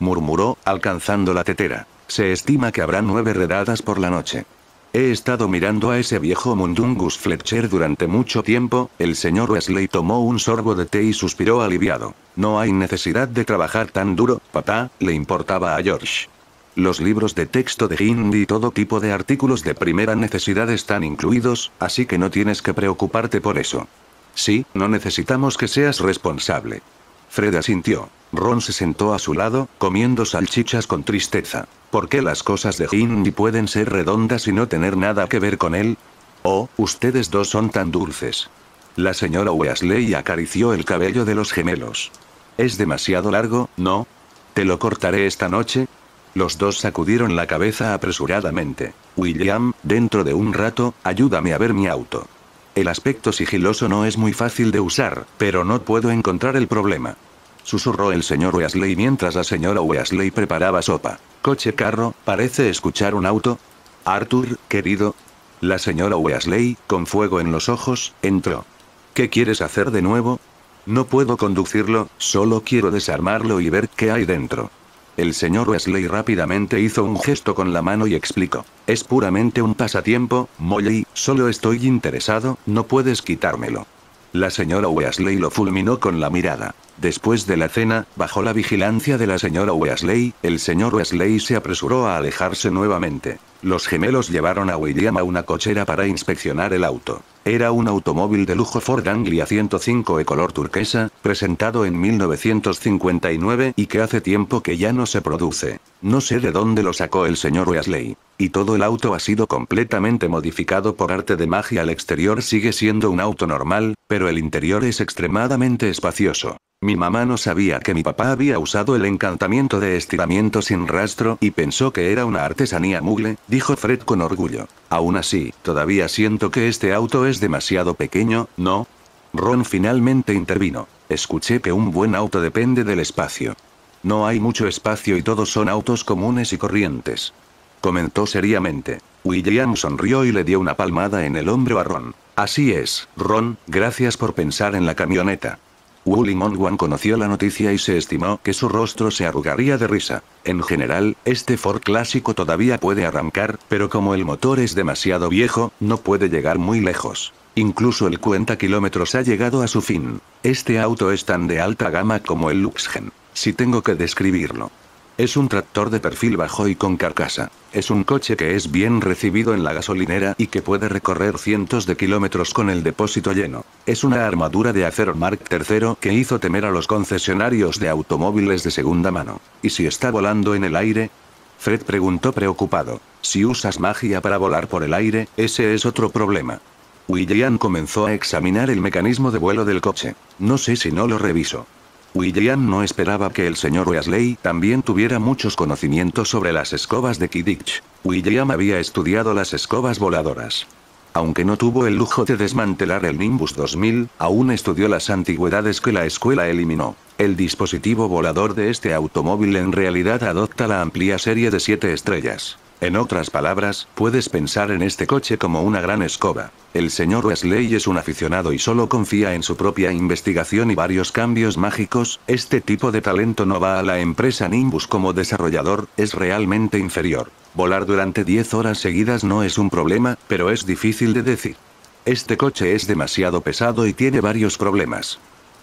murmuró, alcanzando la tetera. Se estima que habrá nueve redadas por la noche. He estado mirando a ese viejo Mundungus Fletcher durante mucho tiempo, el señor Wesley tomó un sorbo de té y suspiró aliviado. No hay necesidad de trabajar tan duro, papá, le importaba a George. Los libros de texto de hindi y todo tipo de artículos de primera necesidad están incluidos, así que no tienes que preocuparte por eso. Sí, no necesitamos que seas responsable. Fred asintió. Ron se sentó a su lado, comiendo salchichas con tristeza. ¿Por qué las cosas de Hindi pueden ser redondas y no tener nada que ver con él? Oh, ustedes dos son tan dulces. La señora Weasley acarició el cabello de los gemelos. Es demasiado largo, ¿no? ¿Te lo cortaré esta noche? Los dos sacudieron la cabeza apresuradamente. William, dentro de un rato, ayúdame a ver mi auto. El aspecto sigiloso no es muy fácil de usar, pero no puedo encontrar el problema susurró el señor Wesley mientras la señora Wesley preparaba sopa. Coche carro, parece escuchar un auto. Arthur, querido. La señora Wesley, con fuego en los ojos, entró. ¿Qué quieres hacer de nuevo? No puedo conducirlo, solo quiero desarmarlo y ver qué hay dentro. El señor Wesley rápidamente hizo un gesto con la mano y explicó. Es puramente un pasatiempo, Molly, solo estoy interesado, no puedes quitármelo. La señora Wesley lo fulminó con la mirada. Después de la cena, bajo la vigilancia de la señora Wesley, el señor Wesley se apresuró a alejarse nuevamente. Los gemelos llevaron a William a una cochera para inspeccionar el auto. Era un automóvil de lujo Ford Anglia 105 de color turquesa, presentado en 1959 y que hace tiempo que ya no se produce. No sé de dónde lo sacó el señor Wesley. Y todo el auto ha sido completamente modificado por arte de magia. El exterior sigue siendo un auto normal, pero el interior es extremadamente espacioso. Mi mamá no sabía que mi papá había usado el encantamiento de estiramiento sin rastro y pensó que era una artesanía mugle, dijo Fred con orgullo. Aún así, todavía siento que este auto es demasiado pequeño, ¿no? Ron finalmente intervino. Escuché que un buen auto depende del espacio. No hay mucho espacio y todos son autos comunes y corrientes. Comentó seriamente. William sonrió y le dio una palmada en el hombro a Ron. Así es, Ron, gracias por pensar en la camioneta. Wu Wan conoció la noticia y se estimó que su rostro se arrugaría de risa. En general, este Ford clásico todavía puede arrancar, pero como el motor es demasiado viejo, no puede llegar muy lejos. Incluso el cuenta kilómetros ha llegado a su fin. Este auto es tan de alta gama como el Luxgen, si tengo que describirlo. Es un tractor de perfil bajo y con carcasa. Es un coche que es bien recibido en la gasolinera y que puede recorrer cientos de kilómetros con el depósito lleno. Es una armadura de acero Mark III que hizo temer a los concesionarios de automóviles de segunda mano. ¿Y si está volando en el aire? Fred preguntó preocupado. Si usas magia para volar por el aire, ese es otro problema. William comenzó a examinar el mecanismo de vuelo del coche. No sé si no lo reviso. William no esperaba que el señor Wesley también tuviera muchos conocimientos sobre las escobas de Kidditch. William había estudiado las escobas voladoras. Aunque no tuvo el lujo de desmantelar el Nimbus 2000, aún estudió las antigüedades que la escuela eliminó. El dispositivo volador de este automóvil en realidad adopta la amplia serie de 7 estrellas. En otras palabras, puedes pensar en este coche como una gran escoba. El señor Wesley es un aficionado y solo confía en su propia investigación y varios cambios mágicos, este tipo de talento no va a la empresa Nimbus como desarrollador, es realmente inferior. Volar durante 10 horas seguidas no es un problema, pero es difícil de decir. Este coche es demasiado pesado y tiene varios problemas.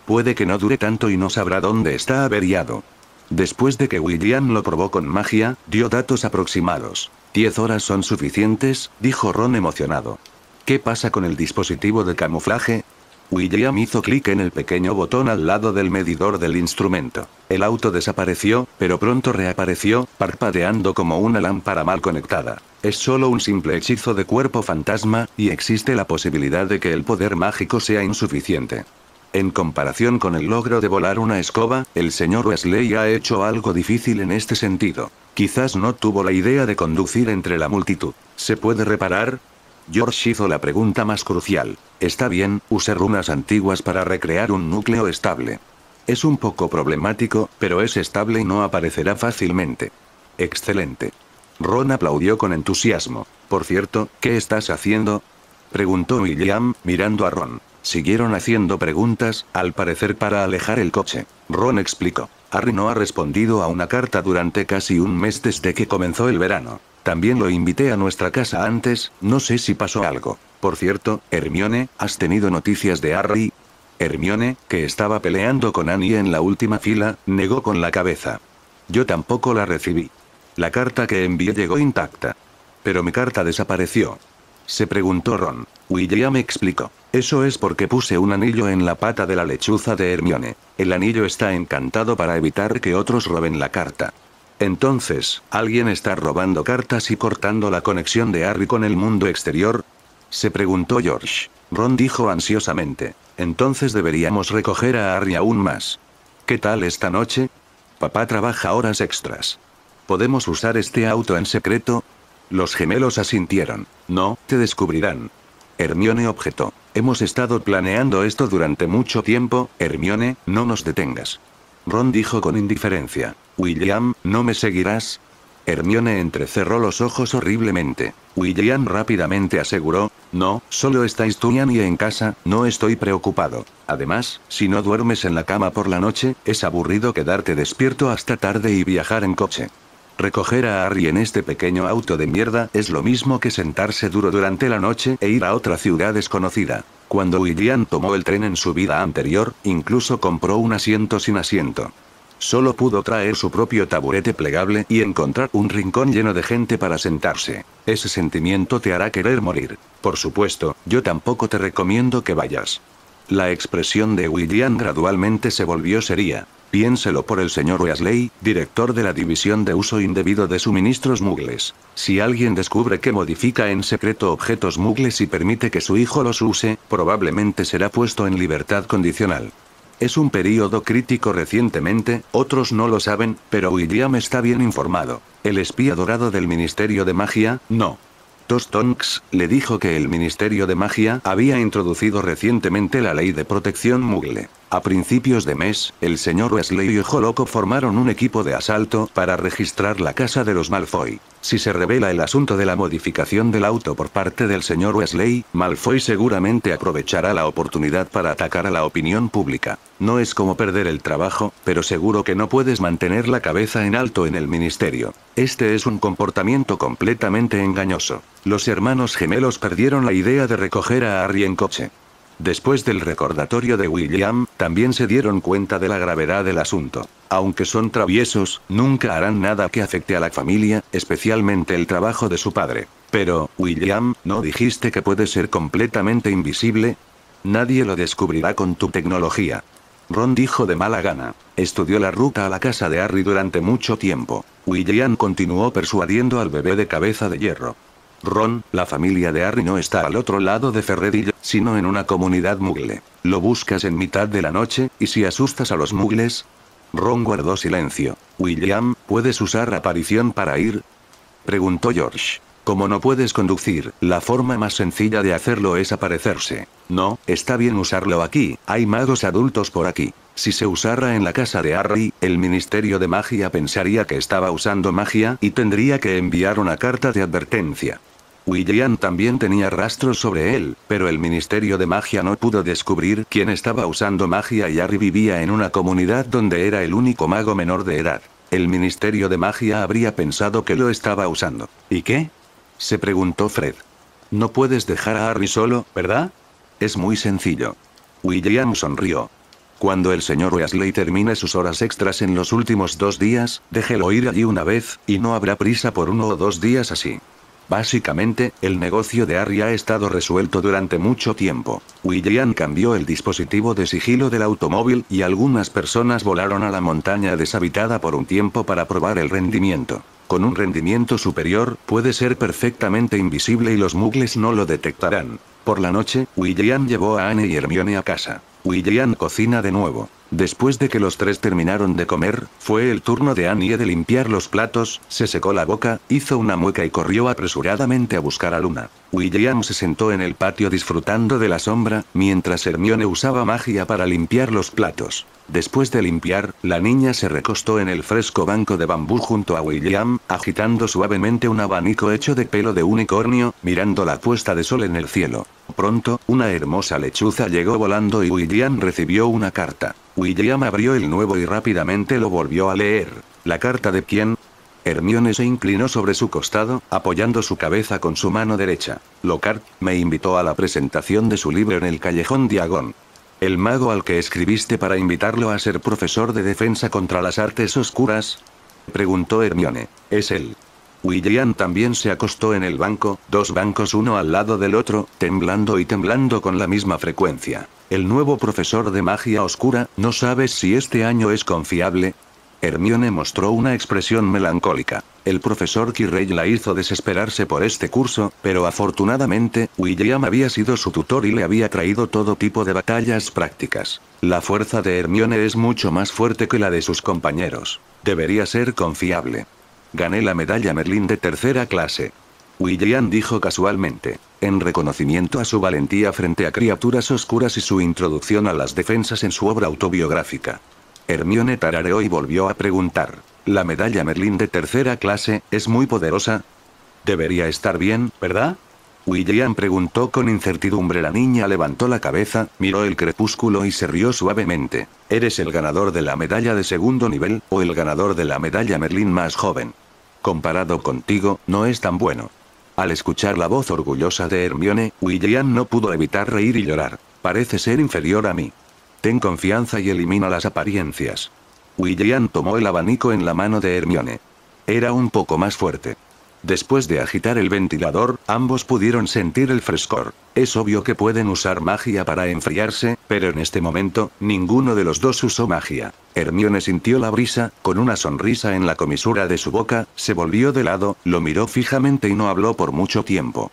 Puede que no dure tanto y no sabrá dónde está averiado. Después de que William lo probó con magia, dio datos aproximados. 10 horas son suficientes, dijo Ron emocionado. ¿Qué pasa con el dispositivo de camuflaje? William hizo clic en el pequeño botón al lado del medidor del instrumento. El auto desapareció, pero pronto reapareció, parpadeando como una lámpara mal conectada. Es solo un simple hechizo de cuerpo fantasma, y existe la posibilidad de que el poder mágico sea insuficiente. En comparación con el logro de volar una escoba, el señor Wesley ha hecho algo difícil en este sentido. Quizás no tuvo la idea de conducir entre la multitud. ¿Se puede reparar? George hizo la pregunta más crucial. Está bien, usé runas antiguas para recrear un núcleo estable. Es un poco problemático, pero es estable y no aparecerá fácilmente. Excelente. Ron aplaudió con entusiasmo. Por cierto, ¿qué estás haciendo? Preguntó William, mirando a Ron. Siguieron haciendo preguntas, al parecer para alejar el coche. Ron explicó. Harry no ha respondido a una carta durante casi un mes desde que comenzó el verano. También lo invité a nuestra casa antes, no sé si pasó algo. Por cierto, Hermione, ¿has tenido noticias de Harry? Hermione, que estaba peleando con Annie en la última fila, negó con la cabeza. Yo tampoco la recibí. La carta que envié llegó intacta. Pero mi carta desapareció. Se preguntó Ron. William explicó. Eso es porque puse un anillo en la pata de la lechuza de Hermione. El anillo está encantado para evitar que otros roben la carta. Entonces, ¿alguien está robando cartas y cortando la conexión de Harry con el mundo exterior? Se preguntó George. Ron dijo ansiosamente. Entonces deberíamos recoger a Harry aún más. ¿Qué tal esta noche? Papá trabaja horas extras. ¿Podemos usar este auto en secreto? Los gemelos asintieron. No, te descubrirán. Hermione objetó. Hemos estado planeando esto durante mucho tiempo, Hermione, no nos detengas. Ron dijo con indiferencia. William, ¿no me seguirás? Hermione entrecerró los ojos horriblemente. William rápidamente aseguró, no, solo estáis tú y en casa, no estoy preocupado. Además, si no duermes en la cama por la noche, es aburrido quedarte despierto hasta tarde y viajar en coche. Recoger a Harry en este pequeño auto de mierda es lo mismo que sentarse duro durante la noche e ir a otra ciudad desconocida. Cuando William tomó el tren en su vida anterior, incluso compró un asiento sin asiento. Solo pudo traer su propio taburete plegable y encontrar un rincón lleno de gente para sentarse. Ese sentimiento te hará querer morir. Por supuesto, yo tampoco te recomiendo que vayas. La expresión de William gradualmente se volvió seria. Piénselo por el señor Weasley, director de la División de Uso Indebido de Suministros Mugles. Si alguien descubre que modifica en secreto objetos mugles y permite que su hijo los use, probablemente será puesto en libertad condicional. Es un periodo crítico recientemente, otros no lo saben, pero William está bien informado. El espía dorado del Ministerio de Magia, no. Tostonks le dijo que el Ministerio de Magia había introducido recientemente la ley de protección mugle. A principios de mes, el señor Wesley y Ojo Loco formaron un equipo de asalto para registrar la casa de los Malfoy. Si se revela el asunto de la modificación del auto por parte del señor Wesley, Malfoy seguramente aprovechará la oportunidad para atacar a la opinión pública. No es como perder el trabajo, pero seguro que no puedes mantener la cabeza en alto en el ministerio. Este es un comportamiento completamente engañoso. Los hermanos gemelos perdieron la idea de recoger a Harry en coche. Después del recordatorio de William, también se dieron cuenta de la gravedad del asunto. Aunque son traviesos, nunca harán nada que afecte a la familia, especialmente el trabajo de su padre. Pero, William, ¿no dijiste que puede ser completamente invisible? Nadie lo descubrirá con tu tecnología. Ron dijo de mala gana. Estudió la ruta a la casa de Harry durante mucho tiempo. William continuó persuadiendo al bebé de cabeza de hierro. Ron, la familia de Harry no está al otro lado de Ferredillo, sino en una comunidad mugle. Lo buscas en mitad de la noche, y si asustas a los mugles... Ron guardó silencio. William, ¿puedes usar aparición para ir? Preguntó George. Como no puedes conducir, la forma más sencilla de hacerlo es aparecerse. No, está bien usarlo aquí, hay magos adultos por aquí. Si se usara en la casa de Harry, el Ministerio de Magia pensaría que estaba usando magia y tendría que enviar una carta de advertencia. William también tenía rastros sobre él, pero el Ministerio de Magia no pudo descubrir quién estaba usando magia y Harry vivía en una comunidad donde era el único mago menor de edad. El Ministerio de Magia habría pensado que lo estaba usando. ¿Y qué? se preguntó Fred. No puedes dejar a Harry solo, ¿verdad? Es muy sencillo. William sonrió. Cuando el señor Wesley termine sus horas extras en los últimos dos días, déjelo ir allí una vez, y no habrá prisa por uno o dos días así. Básicamente, el negocio de Harry ha estado resuelto durante mucho tiempo. William cambió el dispositivo de sigilo del automóvil y algunas personas volaron a la montaña deshabitada por un tiempo para probar el rendimiento. Con un rendimiento superior, puede ser perfectamente invisible y los mugles no lo detectarán. Por la noche, William llevó a Anne y Hermione a casa. William cocina de nuevo. Después de que los tres terminaron de comer, fue el turno de Annie de limpiar los platos, se secó la boca, hizo una mueca y corrió apresuradamente a buscar a Luna. William se sentó en el patio disfrutando de la sombra, mientras Hermione usaba magia para limpiar los platos. Después de limpiar, la niña se recostó en el fresco banco de bambú junto a William, agitando suavemente un abanico hecho de pelo de unicornio, mirando la puesta de sol en el cielo. Pronto, una hermosa lechuza llegó volando y William recibió una carta. William abrió el nuevo y rápidamente lo volvió a leer. ¿La carta de quién? Hermione se inclinó sobre su costado, apoyando su cabeza con su mano derecha. Lockhart, me invitó a la presentación de su libro en el Callejón Diagón. El mago al que escribiste para invitarlo a ser profesor de defensa contra las artes oscuras, preguntó Hermione. Es él. William también se acostó en el banco, dos bancos uno al lado del otro, temblando y temblando con la misma frecuencia. El nuevo profesor de magia oscura, ¿no sabes si este año es confiable? Hermione mostró una expresión melancólica. El profesor Kirrey la hizo desesperarse por este curso, pero afortunadamente, William había sido su tutor y le había traído todo tipo de batallas prácticas. La fuerza de Hermione es mucho más fuerte que la de sus compañeros. Debería ser confiable. Gané la medalla Merlín de tercera clase. William dijo casualmente, en reconocimiento a su valentía frente a criaturas oscuras y su introducción a las defensas en su obra autobiográfica. Hermione tarareó y volvió a preguntar, ¿la medalla Merlín de tercera clase es muy poderosa? Debería estar bien, ¿verdad? William preguntó con incertidumbre. La niña levantó la cabeza, miró el crepúsculo y se rió suavemente. ¿Eres el ganador de la medalla de segundo nivel, o el ganador de la medalla Merlín más joven? Comparado contigo, no es tan bueno. Al escuchar la voz orgullosa de Hermione, William no pudo evitar reír y llorar. Parece ser inferior a mí. Ten confianza y elimina las apariencias. William tomó el abanico en la mano de Hermione. Era un poco más fuerte. Después de agitar el ventilador, ambos pudieron sentir el frescor. Es obvio que pueden usar magia para enfriarse, pero en este momento, ninguno de los dos usó magia. Hermione sintió la brisa, con una sonrisa en la comisura de su boca, se volvió de lado, lo miró fijamente y no habló por mucho tiempo.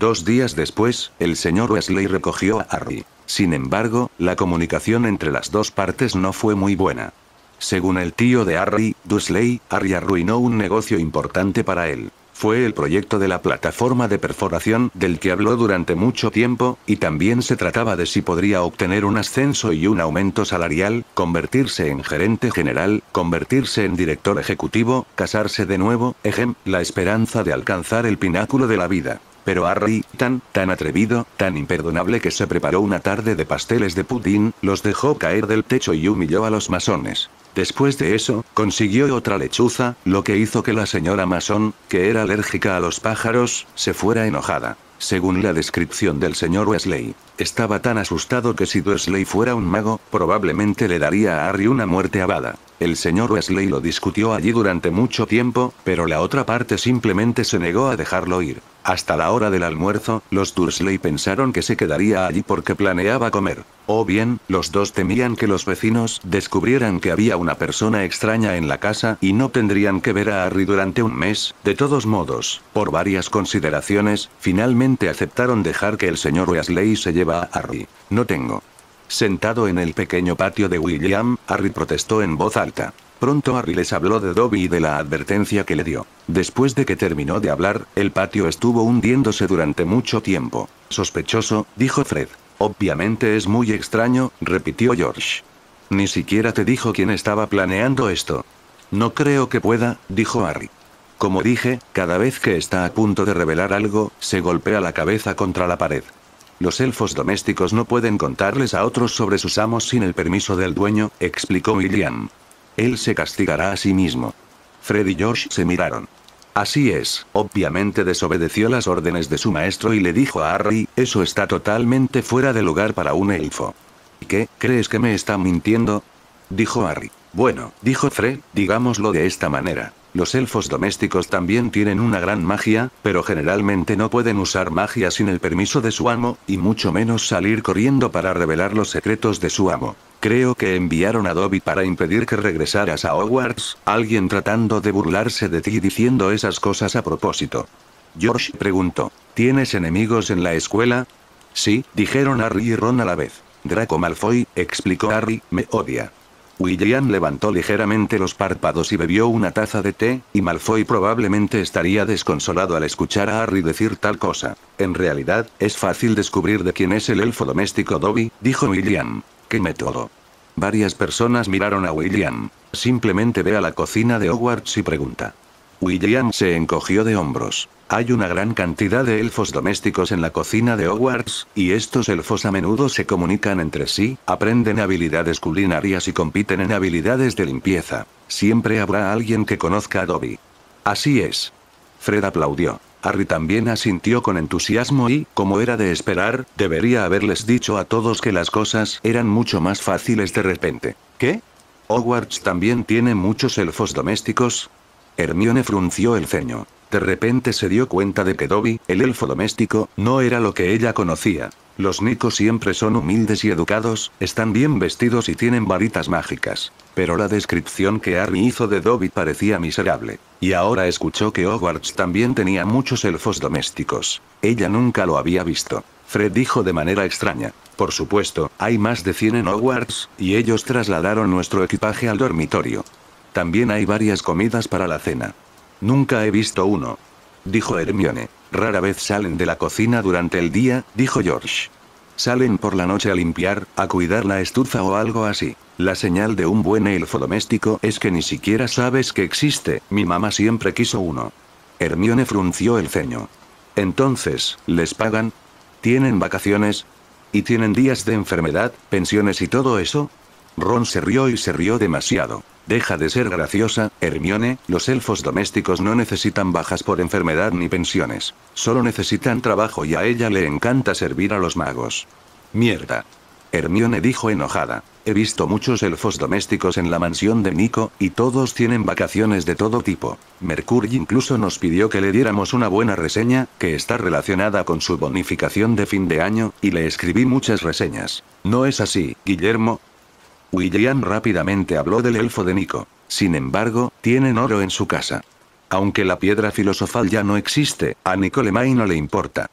Dos días después, el señor Wesley recogió a Harry. Sin embargo, la comunicación entre las dos partes no fue muy buena. Según el tío de Harry, Dusley, Harry arruinó un negocio importante para él. Fue el proyecto de la plataforma de perforación del que habló durante mucho tiempo, y también se trataba de si podría obtener un ascenso y un aumento salarial, convertirse en gerente general, convertirse en director ejecutivo, casarse de nuevo, ejem, la esperanza de alcanzar el pináculo de la vida pero Harry, tan, tan atrevido, tan imperdonable que se preparó una tarde de pasteles de pudín, los dejó caer del techo y humilló a los masones. Después de eso, consiguió otra lechuza, lo que hizo que la señora masón, que era alérgica a los pájaros, se fuera enojada. Según la descripción del señor Wesley, estaba tan asustado que si Wesley fuera un mago, probablemente le daría a Harry una muerte avada. El señor Wesley lo discutió allí durante mucho tiempo, pero la otra parte simplemente se negó a dejarlo ir. Hasta la hora del almuerzo, los Dursley pensaron que se quedaría allí porque planeaba comer. O bien, los dos temían que los vecinos descubrieran que había una persona extraña en la casa y no tendrían que ver a Harry durante un mes. De todos modos, por varias consideraciones, finalmente aceptaron dejar que el señor Wesley se lleva a Harry. No tengo Sentado en el pequeño patio de William, Harry protestó en voz alta. Pronto Harry les habló de Dobby y de la advertencia que le dio. Después de que terminó de hablar, el patio estuvo hundiéndose durante mucho tiempo. Sospechoso, dijo Fred. Obviamente es muy extraño, repitió George. Ni siquiera te dijo quién estaba planeando esto. No creo que pueda, dijo Harry. Como dije, cada vez que está a punto de revelar algo, se golpea la cabeza contra la pared. Los elfos domésticos no pueden contarles a otros sobre sus amos sin el permiso del dueño, explicó William. Él se castigará a sí mismo. Fred y George se miraron. Así es, obviamente desobedeció las órdenes de su maestro y le dijo a Harry, eso está totalmente fuera de lugar para un elfo. ¿Qué, crees que me está mintiendo? Dijo Harry. Bueno, dijo Fred, digámoslo de esta manera. Los elfos domésticos también tienen una gran magia, pero generalmente no pueden usar magia sin el permiso de su amo, y mucho menos salir corriendo para revelar los secretos de su amo. Creo que enviaron a Dobby para impedir que regresaras a Hogwarts, alguien tratando de burlarse de ti diciendo esas cosas a propósito. George preguntó, ¿tienes enemigos en la escuela? Sí, dijeron Harry y Ron a la vez. Draco Malfoy, explicó Harry, me odia. William levantó ligeramente los párpados y bebió una taza de té, y Malfoy probablemente estaría desconsolado al escuchar a Harry decir tal cosa. En realidad, es fácil descubrir de quién es el elfo doméstico Dobby, dijo William. ¿Qué método? Varias personas miraron a William. Simplemente ve a la cocina de Hogwarts y pregunta. William se encogió de hombros. Hay una gran cantidad de elfos domésticos en la cocina de Hogwarts, y estos elfos a menudo se comunican entre sí, aprenden habilidades culinarias y compiten en habilidades de limpieza. Siempre habrá alguien que conozca a Dobby. Así es. Fred aplaudió. Harry también asintió con entusiasmo y, como era de esperar, debería haberles dicho a todos que las cosas eran mucho más fáciles de repente. ¿Qué? Hogwarts también tiene muchos elfos domésticos. Hermione frunció el ceño. De repente se dio cuenta de que Dobby, el elfo doméstico, no era lo que ella conocía. Los Nikos siempre son humildes y educados, están bien vestidos y tienen varitas mágicas. Pero la descripción que Harry hizo de Dobby parecía miserable. Y ahora escuchó que Hogwarts también tenía muchos elfos domésticos. Ella nunca lo había visto. Fred dijo de manera extraña. Por supuesto, hay más de 100 en Hogwarts, y ellos trasladaron nuestro equipaje al dormitorio. También hay varias comidas para la cena. Nunca he visto uno. Dijo Hermione. Rara vez salen de la cocina durante el día, dijo George. Salen por la noche a limpiar, a cuidar la estufa o algo así. La señal de un buen elfo doméstico es que ni siquiera sabes que existe, mi mamá siempre quiso uno. Hermione frunció el ceño. Entonces, ¿les pagan? ¿Tienen vacaciones? ¿Y tienen días de enfermedad, pensiones y todo eso? Ron se rió y se rió demasiado. Deja de ser graciosa, Hermione, los elfos domésticos no necesitan bajas por enfermedad ni pensiones. Solo necesitan trabajo y a ella le encanta servir a los magos. Mierda. Hermione dijo enojada. He visto muchos elfos domésticos en la mansión de Nico, y todos tienen vacaciones de todo tipo. Mercury incluso nos pidió que le diéramos una buena reseña, que está relacionada con su bonificación de fin de año, y le escribí muchas reseñas. No es así, Guillermo, William rápidamente habló del elfo de Nico. Sin embargo, tienen oro en su casa. Aunque la piedra filosofal ya no existe, a Nicole May no le importa.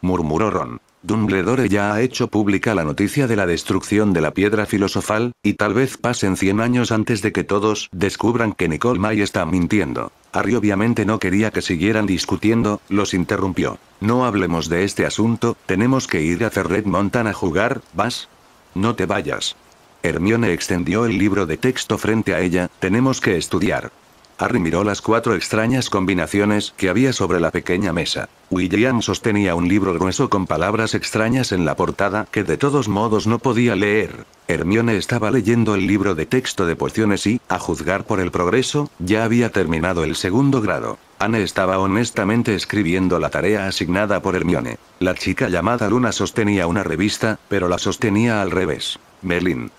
Murmuró Ron. Dumbledore ya ha hecho pública la noticia de la destrucción de la piedra filosofal, y tal vez pasen 100 años antes de que todos descubran que Nicole May está mintiendo. Harry obviamente no quería que siguieran discutiendo, los interrumpió. No hablemos de este asunto, tenemos que ir a Ferret Mountain a jugar, ¿vas? No te vayas. Hermione extendió el libro de texto frente a ella, tenemos que estudiar. Harry miró las cuatro extrañas combinaciones que había sobre la pequeña mesa. William sostenía un libro grueso con palabras extrañas en la portada que de todos modos no podía leer. Hermione estaba leyendo el libro de texto de pociones y, a juzgar por el progreso, ya había terminado el segundo grado. Anne estaba honestamente escribiendo la tarea asignada por Hermione. La chica llamada Luna sostenía una revista, pero la sostenía al revés. Merlin,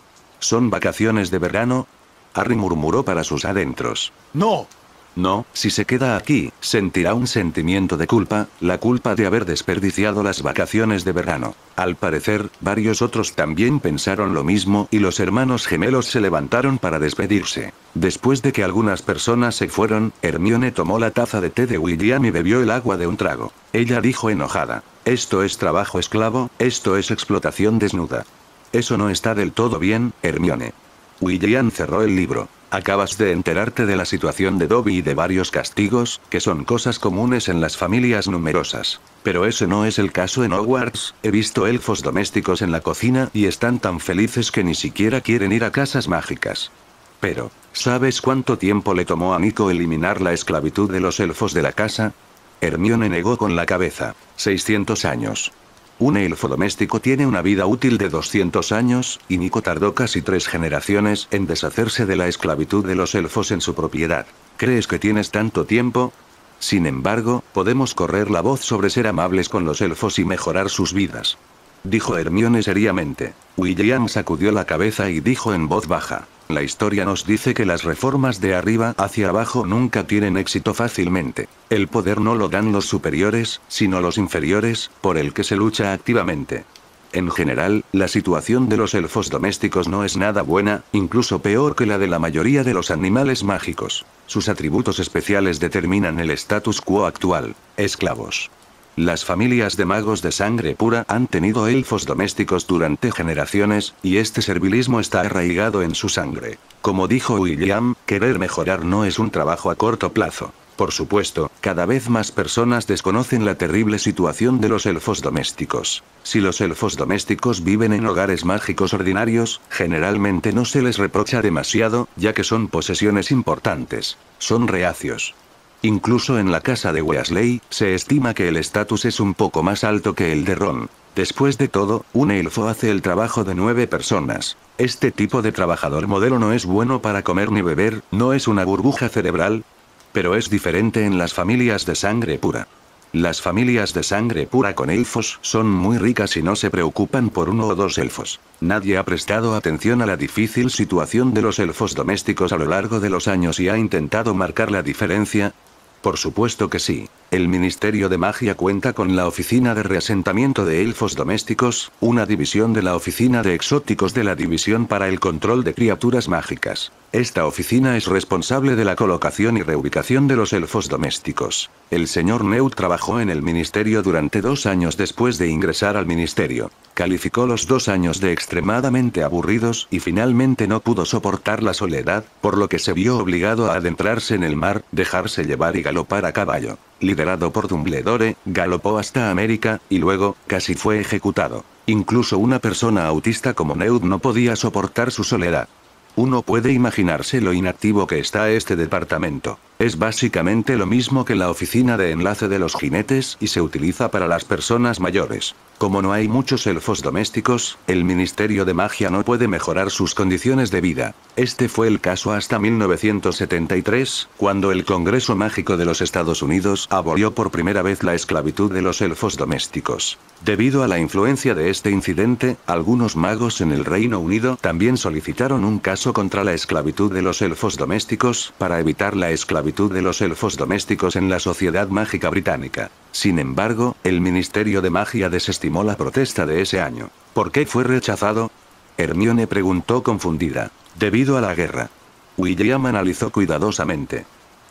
¿Son vacaciones de verano? Harry murmuró para sus adentros. ¡No! No, si se queda aquí, sentirá un sentimiento de culpa, la culpa de haber desperdiciado las vacaciones de verano. Al parecer, varios otros también pensaron lo mismo y los hermanos gemelos se levantaron para despedirse. Después de que algunas personas se fueron, Hermione tomó la taza de té de William y bebió el agua de un trago. Ella dijo enojada, esto es trabajo esclavo, esto es explotación desnuda. Eso no está del todo bien, Hermione. William cerró el libro. Acabas de enterarte de la situación de Dobby y de varios castigos, que son cosas comunes en las familias numerosas. Pero eso no es el caso en Hogwarts, he visto elfos domésticos en la cocina y están tan felices que ni siquiera quieren ir a casas mágicas. Pero, ¿sabes cuánto tiempo le tomó a Nico eliminar la esclavitud de los elfos de la casa? Hermione negó con la cabeza. 600 años. Un elfo doméstico tiene una vida útil de 200 años, y Nico tardó casi tres generaciones en deshacerse de la esclavitud de los elfos en su propiedad. ¿Crees que tienes tanto tiempo? Sin embargo, podemos correr la voz sobre ser amables con los elfos y mejorar sus vidas. Dijo Hermione seriamente. William sacudió la cabeza y dijo en voz baja. La historia nos dice que las reformas de arriba hacia abajo nunca tienen éxito fácilmente. El poder no lo dan los superiores, sino los inferiores, por el que se lucha activamente. En general, la situación de los elfos domésticos no es nada buena, incluso peor que la de la mayoría de los animales mágicos. Sus atributos especiales determinan el status quo actual. Esclavos, las familias de magos de sangre pura han tenido elfos domésticos durante generaciones, y este servilismo está arraigado en su sangre. Como dijo William, querer mejorar no es un trabajo a corto plazo. Por supuesto, cada vez más personas desconocen la terrible situación de los elfos domésticos. Si los elfos domésticos viven en hogares mágicos ordinarios, generalmente no se les reprocha demasiado, ya que son posesiones importantes. Son reacios, Incluso en la casa de Weasley, se estima que el estatus es un poco más alto que el de Ron. Después de todo, un elfo hace el trabajo de nueve personas. Este tipo de trabajador modelo no es bueno para comer ni beber, no es una burbuja cerebral. Pero es diferente en las familias de sangre pura. Las familias de sangre pura con elfos son muy ricas y no se preocupan por uno o dos elfos. Nadie ha prestado atención a la difícil situación de los elfos domésticos a lo largo de los años y ha intentado marcar la diferencia, por supuesto que sí. El Ministerio de Magia cuenta con la Oficina de Reasentamiento de Elfos Domésticos, una división de la Oficina de Exóticos de la División para el Control de Criaturas Mágicas. Esta oficina es responsable de la colocación y reubicación de los elfos domésticos. El señor Neut trabajó en el ministerio durante dos años después de ingresar al ministerio. Calificó los dos años de extremadamente aburridos y finalmente no pudo soportar la soledad, por lo que se vio obligado a adentrarse en el mar, dejarse llevar y para caballo. Liderado por Dumbledore, galopó hasta América, y luego, casi fue ejecutado. Incluso una persona autista como Neud no podía soportar su soledad. Uno puede imaginarse lo inactivo que está este departamento. Es básicamente lo mismo que la oficina de enlace de los jinetes y se utiliza para las personas mayores. Como no hay muchos elfos domésticos, el Ministerio de Magia no puede mejorar sus condiciones de vida. Este fue el caso hasta 1973, cuando el Congreso Mágico de los Estados Unidos abolió por primera vez la esclavitud de los elfos domésticos. Debido a la influencia de este incidente, algunos magos en el Reino Unido también solicitaron un caso contra la esclavitud de los elfos domésticos para evitar la esclavitud de los elfos domésticos en la sociedad mágica británica. Sin embargo, el Ministerio de Magia desestimó la protesta de ese año. ¿Por qué fue rechazado? Hermione preguntó confundida. Debido a la guerra. William analizó cuidadosamente.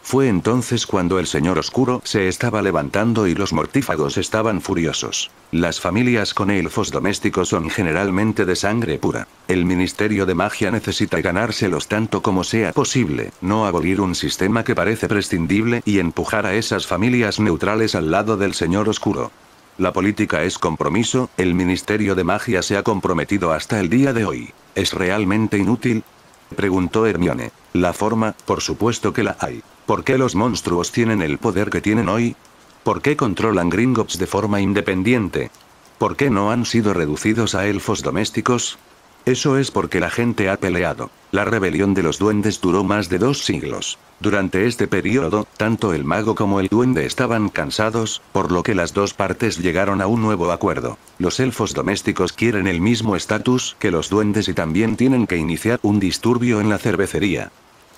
Fue entonces cuando el señor oscuro se estaba levantando y los mortífagos estaban furiosos. Las familias con elfos domésticos son generalmente de sangre pura. El Ministerio de Magia necesita ganárselos tanto como sea posible, no abolir un sistema que parece prescindible y empujar a esas familias neutrales al lado del señor oscuro. La política es compromiso, el Ministerio de Magia se ha comprometido hasta el día de hoy. ¿Es realmente inútil? Preguntó Hermione. La forma, por supuesto que la hay. ¿Por qué los monstruos tienen el poder que tienen hoy? ¿Por qué controlan Gringotts de forma independiente? ¿Por qué no han sido reducidos a elfos domésticos? Eso es porque la gente ha peleado. La rebelión de los duendes duró más de dos siglos. Durante este periodo, tanto el mago como el duende estaban cansados, por lo que las dos partes llegaron a un nuevo acuerdo. Los elfos domésticos quieren el mismo estatus que los duendes y también tienen que iniciar un disturbio en la cervecería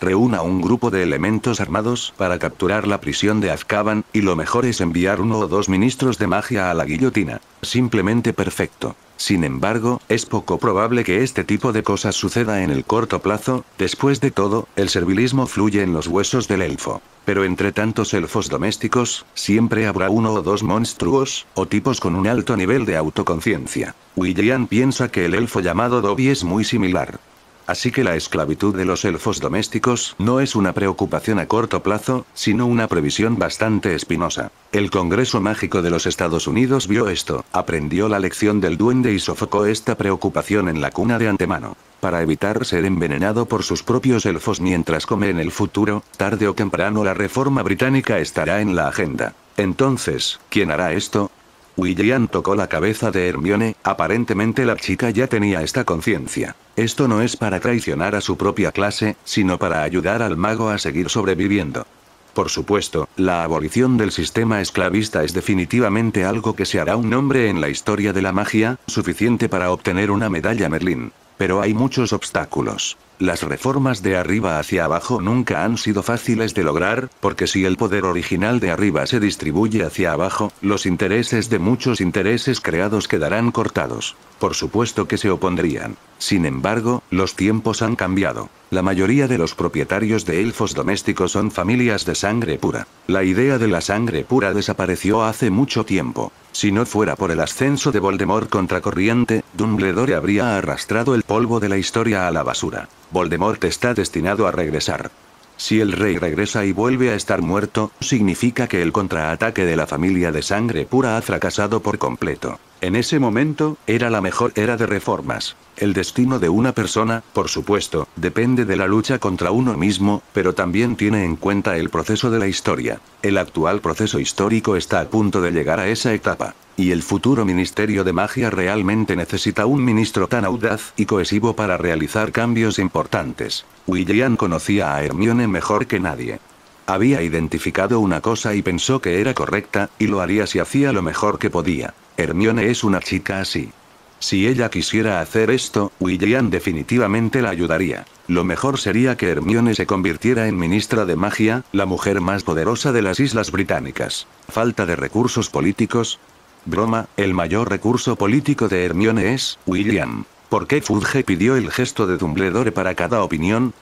reúna un grupo de elementos armados para capturar la prisión de Azkaban, y lo mejor es enviar uno o dos ministros de magia a la guillotina. Simplemente perfecto. Sin embargo, es poco probable que este tipo de cosas suceda en el corto plazo, después de todo, el servilismo fluye en los huesos del elfo. Pero entre tantos elfos domésticos, siempre habrá uno o dos monstruos, o tipos con un alto nivel de autoconciencia. William piensa que el elfo llamado Dobby es muy similar. Así que la esclavitud de los elfos domésticos no es una preocupación a corto plazo, sino una previsión bastante espinosa. El Congreso Mágico de los Estados Unidos vio esto, aprendió la lección del duende y sofocó esta preocupación en la cuna de antemano. Para evitar ser envenenado por sus propios elfos mientras come en el futuro, tarde o temprano la reforma británica estará en la agenda. Entonces, ¿quién hará esto? William tocó la cabeza de Hermione, aparentemente la chica ya tenía esta conciencia. Esto no es para traicionar a su propia clase, sino para ayudar al mago a seguir sobreviviendo. Por supuesto, la abolición del sistema esclavista es definitivamente algo que se hará un nombre en la historia de la magia, suficiente para obtener una medalla Merlín. Pero hay muchos obstáculos. Las reformas de arriba hacia abajo nunca han sido fáciles de lograr, porque si el poder original de arriba se distribuye hacia abajo, los intereses de muchos intereses creados quedarán cortados. Por supuesto que se opondrían. Sin embargo, los tiempos han cambiado. La mayoría de los propietarios de elfos domésticos son familias de sangre pura. La idea de la sangre pura desapareció hace mucho tiempo. Si no fuera por el ascenso de Voldemort contra corriente, Dumbledore habría arrastrado el polvo de la historia a la basura. Voldemort está destinado a regresar. Si el rey regresa y vuelve a estar muerto, significa que el contraataque de la familia de sangre pura ha fracasado por completo. En ese momento, era la mejor era de reformas. El destino de una persona, por supuesto, depende de la lucha contra uno mismo, pero también tiene en cuenta el proceso de la historia. El actual proceso histórico está a punto de llegar a esa etapa. Y el futuro Ministerio de Magia realmente necesita un ministro tan audaz y cohesivo para realizar cambios importantes. William conocía a Hermione mejor que nadie. Había identificado una cosa y pensó que era correcta, y lo haría si hacía lo mejor que podía. Hermione es una chica así. Si ella quisiera hacer esto, William definitivamente la ayudaría. Lo mejor sería que Hermione se convirtiera en ministra de magia, la mujer más poderosa de las Islas Británicas. Falta de recursos políticos. Broma, el mayor recurso político de Hermione es, William. ¿Por qué Fudge pidió el gesto de Dumbledore para cada opinión?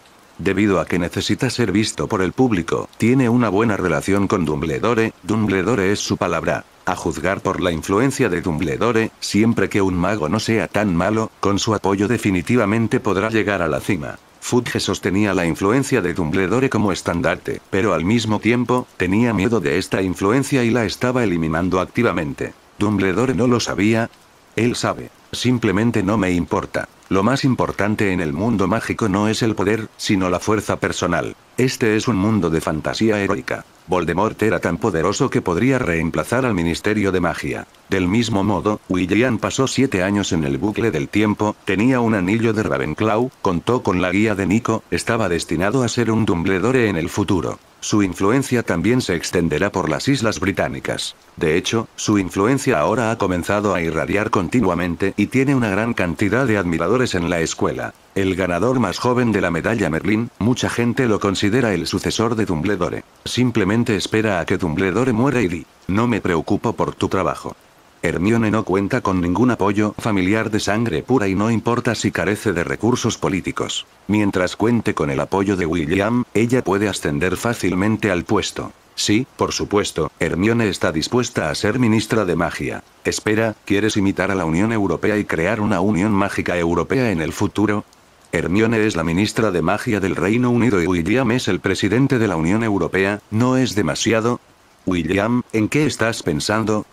Debido a que necesita ser visto por el público, tiene una buena relación con Dumbledore, Dumbledore es su palabra. A juzgar por la influencia de Dumbledore, siempre que un mago no sea tan malo, con su apoyo definitivamente podrá llegar a la cima. Fudge sostenía la influencia de Dumbledore como estandarte, pero al mismo tiempo, tenía miedo de esta influencia y la estaba eliminando activamente. Dumbledore no lo sabía. Él sabe. Simplemente no me importa. Lo más importante en el mundo mágico no es el poder, sino la fuerza personal. Este es un mundo de fantasía heroica. Voldemort era tan poderoso que podría reemplazar al Ministerio de Magia. Del mismo modo, William pasó siete años en el bucle del tiempo, tenía un anillo de Ravenclaw, contó con la guía de Nico, estaba destinado a ser un Dumbledore en el futuro. Su influencia también se extenderá por las Islas Británicas. De hecho, su influencia ahora ha comenzado a irradiar continuamente y tiene una gran cantidad de admiradores en la escuela. El ganador más joven de la medalla Merlin, mucha gente lo considera el sucesor de Dumbledore. Simplemente espera a que Dumbledore muera y di, no me preocupo por tu trabajo. Hermione no cuenta con ningún apoyo familiar de sangre pura y no importa si carece de recursos políticos. Mientras cuente con el apoyo de William, ella puede ascender fácilmente al puesto. Sí, por supuesto, Hermione está dispuesta a ser ministra de magia. Espera, ¿quieres imitar a la Unión Europea y crear una Unión Mágica Europea en el futuro? Hermione es la ministra de magia del Reino Unido y William es el presidente de la Unión Europea, ¿no es demasiado? William, ¿en qué estás pensando?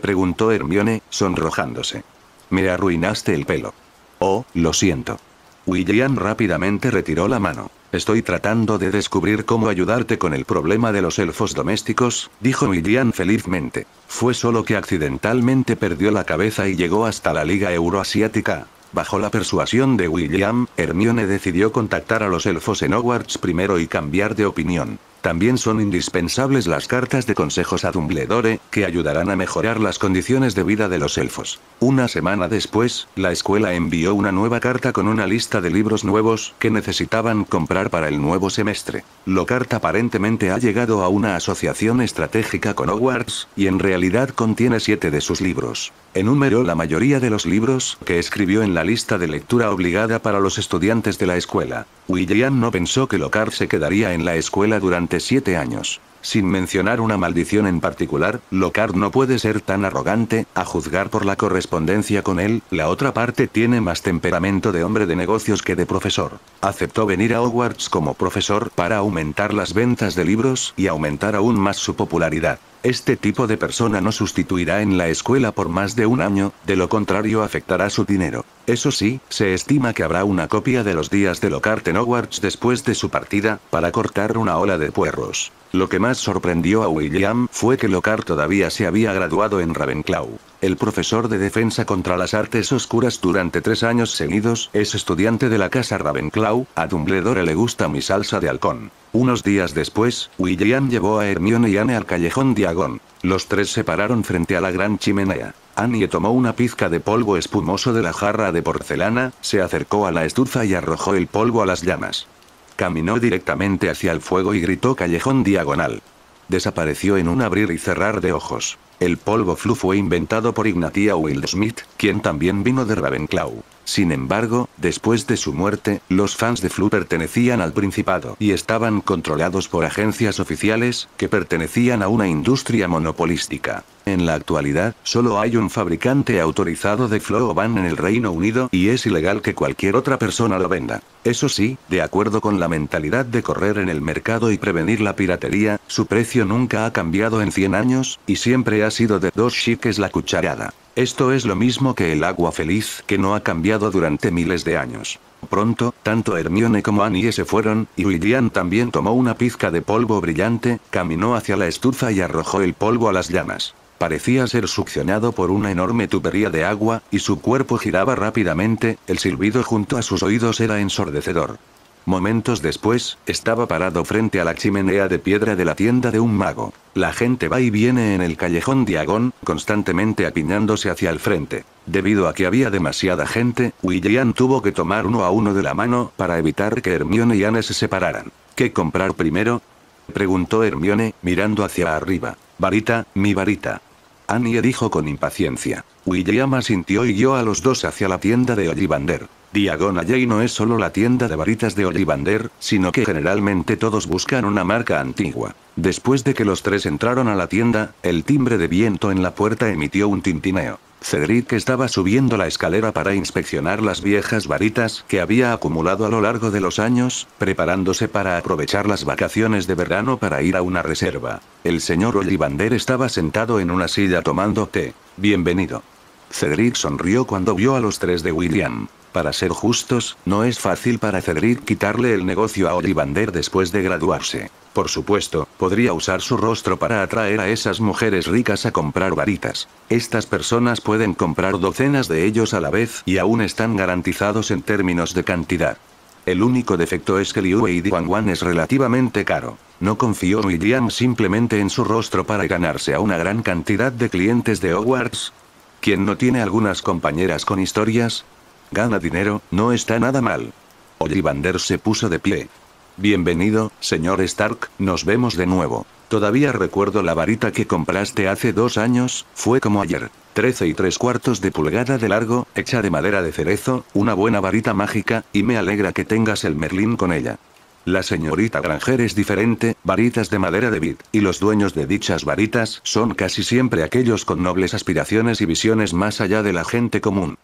preguntó Hermione, sonrojándose. Me arruinaste el pelo. Oh, lo siento. William rápidamente retiró la mano. Estoy tratando de descubrir cómo ayudarte con el problema de los elfos domésticos, dijo William felizmente. Fue solo que accidentalmente perdió la cabeza y llegó hasta la Liga Euroasiática. Bajo la persuasión de William, Hermione decidió contactar a los elfos en Hogwarts primero y cambiar de opinión. También son indispensables las cartas de consejos a Dumbledore, que ayudarán a mejorar las condiciones de vida de los elfos. Una semana después, la escuela envió una nueva carta con una lista de libros nuevos que necesitaban comprar para el nuevo semestre. Locarta aparentemente ha llegado a una asociación estratégica con Hogwarts, y en realidad contiene siete de sus libros. Enumeró la mayoría de los libros que escribió en la lista de lectura obligada para los estudiantes de la escuela. William no pensó que Lockhart se quedaría en la escuela durante siete años. Sin mencionar una maldición en particular, Lockhart no puede ser tan arrogante, a juzgar por la correspondencia con él, la otra parte tiene más temperamento de hombre de negocios que de profesor. Aceptó venir a Hogwarts como profesor para aumentar las ventas de libros y aumentar aún más su popularidad. Este tipo de persona no sustituirá en la escuela por más de un año, de lo contrario afectará su dinero. Eso sí, se estima que habrá una copia de los días de Lockhart Hogwarts después de su partida, para cortar una ola de puerros. Lo que más sorprendió a William fue que Lockhart todavía se había graduado en Ravenclaw. El profesor de defensa contra las artes oscuras durante tres años seguidos es estudiante de la casa Ravenclaw, a Dumbledore le gusta mi salsa de halcón. Unos días después, William llevó a Hermione y Anne al callejón Diagon. Los tres se pararon frente a la gran chimenea. Annie tomó una pizca de polvo espumoso de la jarra de porcelana, se acercó a la estufa y arrojó el polvo a las llamas. Caminó directamente hacia el fuego y gritó callejón diagonal. Desapareció en un abrir y cerrar de ojos. El polvo flu fue inventado por Ignatia Wildsmith, quien también vino de Ravenclaw. Sin embargo, después de su muerte, los fans de Flu pertenecían al Principado y estaban controlados por agencias oficiales, que pertenecían a una industria monopolística. En la actualidad, solo hay un fabricante autorizado de van en el Reino Unido y es ilegal que cualquier otra persona lo venda. Eso sí, de acuerdo con la mentalidad de correr en el mercado y prevenir la piratería, su precio nunca ha cambiado en 100 años, y siempre ha sido de dos chiques la cucharada. Esto es lo mismo que el agua feliz que no ha cambiado durante miles de años. Pronto, tanto Hermione como Annie se fueron, y William también tomó una pizca de polvo brillante, caminó hacia la estufa y arrojó el polvo a las llamas. Parecía ser succionado por una enorme tubería de agua, y su cuerpo giraba rápidamente, el silbido junto a sus oídos era ensordecedor. Momentos después, estaba parado frente a la chimenea de piedra de la tienda de un mago. La gente va y viene en el callejón Diagón, constantemente apiñándose hacia el frente. Debido a que había demasiada gente, William tuvo que tomar uno a uno de la mano para evitar que Hermione y Anne se separaran. ¿Qué comprar primero? preguntó Hermione, mirando hacia arriba. Varita, mi varita. Annie dijo con impaciencia. William sintió y guió a los dos hacia la tienda de Ollivander. Diagon Alley no es solo la tienda de varitas de Ollivander, sino que generalmente todos buscan una marca antigua. Después de que los tres entraron a la tienda, el timbre de viento en la puerta emitió un tintineo. Cedric estaba subiendo la escalera para inspeccionar las viejas varitas que había acumulado a lo largo de los años, preparándose para aprovechar las vacaciones de verano para ir a una reserva. El señor Ollivander estaba sentado en una silla tomando té. Bienvenido. Cedric sonrió cuando vio a los tres de William. Para ser justos, no es fácil para Cedric quitarle el negocio a Ollivander después de graduarse. Por supuesto, podría usar su rostro para atraer a esas mujeres ricas a comprar varitas. Estas personas pueden comprar docenas de ellos a la vez y aún están garantizados en términos de cantidad. El único defecto es que Liu y Wan es relativamente caro. No confió William simplemente en su rostro para ganarse a una gran cantidad de clientes de Hogwarts. Quien no tiene algunas compañeras con historias, Gana dinero, no está nada mal. Ollivander se puso de pie. Bienvenido, señor Stark, nos vemos de nuevo. Todavía recuerdo la varita que compraste hace dos años, fue como ayer. 13 y tres cuartos de pulgada de largo, hecha de madera de cerezo, una buena varita mágica, y me alegra que tengas el merlín con ella. La señorita Granger es diferente, varitas de madera de vid, y los dueños de dichas varitas son casi siempre aquellos con nobles aspiraciones y visiones más allá de la gente común.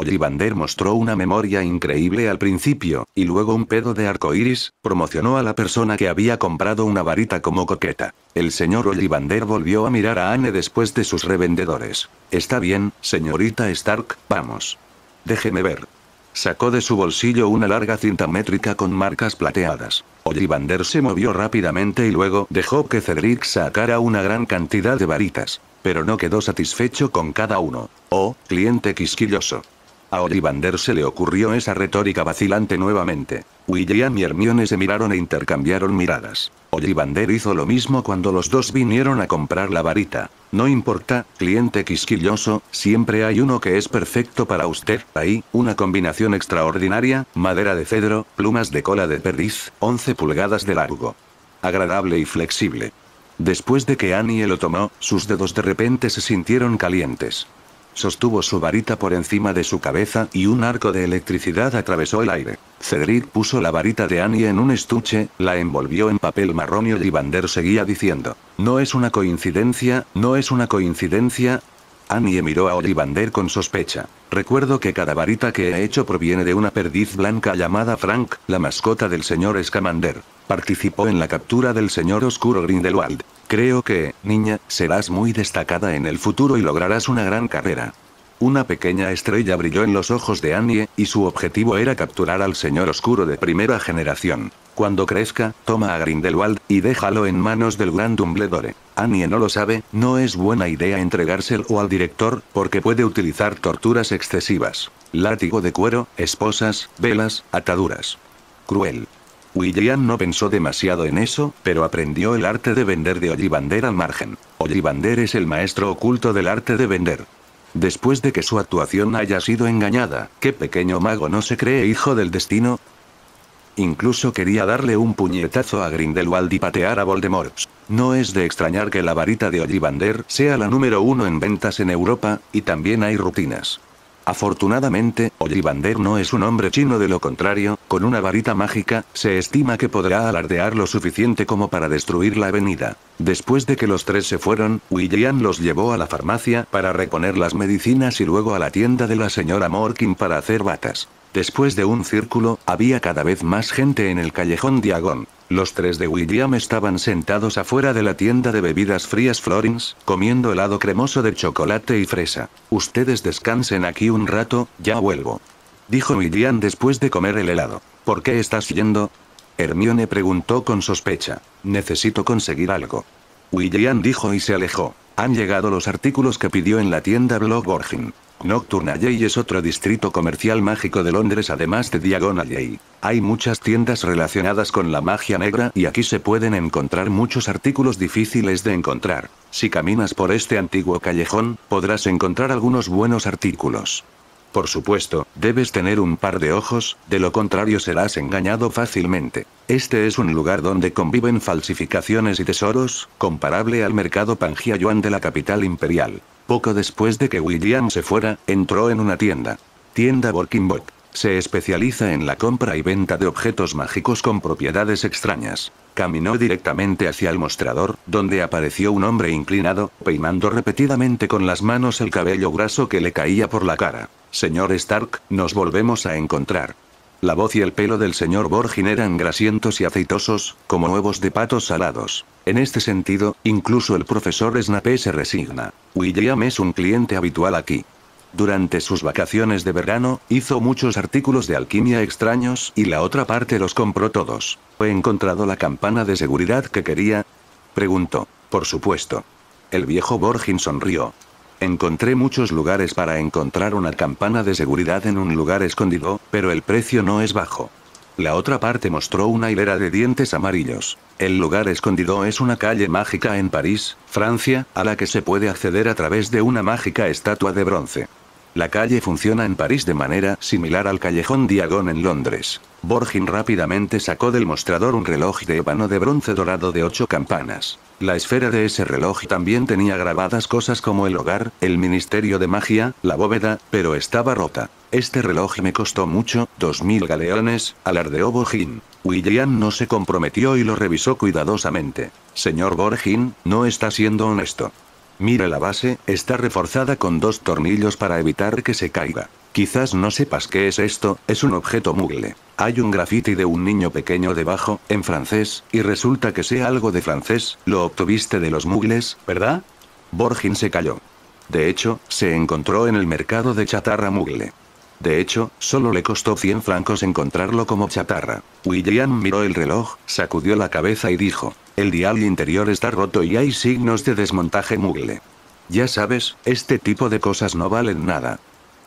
Ollivander mostró una memoria increíble al principio, y luego un pedo de iris, promocionó a la persona que había comprado una varita como coqueta. El señor Ollivander volvió a mirar a Anne después de sus revendedores. Está bien, señorita Stark, vamos. Déjeme ver. Sacó de su bolsillo una larga cinta métrica con marcas plateadas. Ollivander se movió rápidamente y luego dejó que Cedric sacara una gran cantidad de varitas. Pero no quedó satisfecho con cada uno. Oh, cliente quisquilloso. A Ollivander se le ocurrió esa retórica vacilante nuevamente. William y Hermione se miraron e intercambiaron miradas. Ollivander hizo lo mismo cuando los dos vinieron a comprar la varita. No importa, cliente quisquilloso, siempre hay uno que es perfecto para usted. Ahí, una combinación extraordinaria, madera de cedro, plumas de cola de perdiz, 11 pulgadas de largo. Agradable y flexible. Después de que Annie lo tomó, sus dedos de repente se sintieron calientes sostuvo su varita por encima de su cabeza y un arco de electricidad atravesó el aire. Cedric puso la varita de Annie en un estuche, la envolvió en papel marrón y Ollivander seguía diciendo, no es una coincidencia, no es una coincidencia, Annie miró a Ollivander con sospecha. Recuerdo que cada varita que he hecho proviene de una perdiz blanca llamada Frank, la mascota del señor Scamander. Participó en la captura del señor Oscuro Grindelwald. Creo que, niña, serás muy destacada en el futuro y lograrás una gran carrera. Una pequeña estrella brilló en los ojos de Annie, y su objetivo era capturar al señor oscuro de primera generación. Cuando crezca, toma a Grindelwald, y déjalo en manos del gran Dumbledore. Annie no lo sabe, no es buena idea entregárselo al director, porque puede utilizar torturas excesivas. Látigo de cuero, esposas, velas, ataduras. Cruel. William no pensó demasiado en eso, pero aprendió el arte de vender de Ollivander al margen. Ollivander es el maestro oculto del arte de vender. Después de que su actuación haya sido engañada, ¿qué pequeño mago no se cree hijo del destino? Incluso quería darle un puñetazo a Grindelwald y patear a Voldemort. No es de extrañar que la varita de Ollivander sea la número uno en ventas en Europa, y también hay rutinas. Afortunadamente, Ollivander no es un hombre chino de lo contrario, con una varita mágica, se estima que podrá alardear lo suficiente como para destruir la avenida. Después de que los tres se fueron, William los llevó a la farmacia para reponer las medicinas y luego a la tienda de la señora Morkin para hacer batas. Después de un círculo, había cada vez más gente en el callejón Diagón. Los tres de William estaban sentados afuera de la tienda de bebidas frías Florins, comiendo helado cremoso de chocolate y fresa. Ustedes descansen aquí un rato, ya vuelvo. Dijo William después de comer el helado. ¿Por qué estás yendo? Hermione preguntó con sospecha. Necesito conseguir algo. William dijo y se alejó. Han llegado los artículos que pidió en la tienda Blog Nocturna Alley es otro distrito comercial mágico de Londres además de Diagon Alley. Hay muchas tiendas relacionadas con la magia negra y aquí se pueden encontrar muchos artículos difíciles de encontrar. Si caminas por este antiguo callejón, podrás encontrar algunos buenos artículos. Por supuesto, debes tener un par de ojos, de lo contrario serás engañado fácilmente. Este es un lugar donde conviven falsificaciones y tesoros, comparable al mercado Pangia Yuan de la capital imperial. Poco después de que William se fuera, entró en una tienda. Tienda Working Se especializa en la compra y venta de objetos mágicos con propiedades extrañas. Caminó directamente hacia el mostrador, donde apareció un hombre inclinado, peinando repetidamente con las manos el cabello graso que le caía por la cara. Señor Stark, nos volvemos a encontrar. La voz y el pelo del señor Borgin eran grasientos y aceitosos, como huevos de patos salados. En este sentido, incluso el profesor Snape se resigna. William es un cliente habitual aquí. Durante sus vacaciones de verano, hizo muchos artículos de alquimia extraños y la otra parte los compró todos. ¿He encontrado la campana de seguridad que quería? Preguntó. Por supuesto. El viejo Borgin sonrió. Encontré muchos lugares para encontrar una campana de seguridad en un lugar escondido, pero el precio no es bajo. La otra parte mostró una hilera de dientes amarillos. El lugar escondido es una calle mágica en París, Francia, a la que se puede acceder a través de una mágica estatua de bronce. La calle funciona en París de manera similar al callejón Diagon en Londres. Borgin rápidamente sacó del mostrador un reloj de ébano de bronce dorado de ocho campanas. La esfera de ese reloj también tenía grabadas cosas como el hogar, el ministerio de magia, la bóveda, pero estaba rota. Este reloj me costó mucho, 2.000 galeones, alardeó Borgin. William no se comprometió y lo revisó cuidadosamente. Señor Borgin, no está siendo honesto. Mire la base, está reforzada con dos tornillos para evitar que se caiga. Quizás no sepas qué es esto, es un objeto mugle. Hay un graffiti de un niño pequeño debajo, en francés, y resulta que sea algo de francés, lo obtuviste de los mugles, ¿verdad? Borgin se calló. De hecho, se encontró en el mercado de chatarra mugle. De hecho, solo le costó 100 francos encontrarlo como chatarra. William miró el reloj, sacudió la cabeza y dijo, el dial interior está roto y hay signos de desmontaje mugle. Ya sabes, este tipo de cosas no valen nada.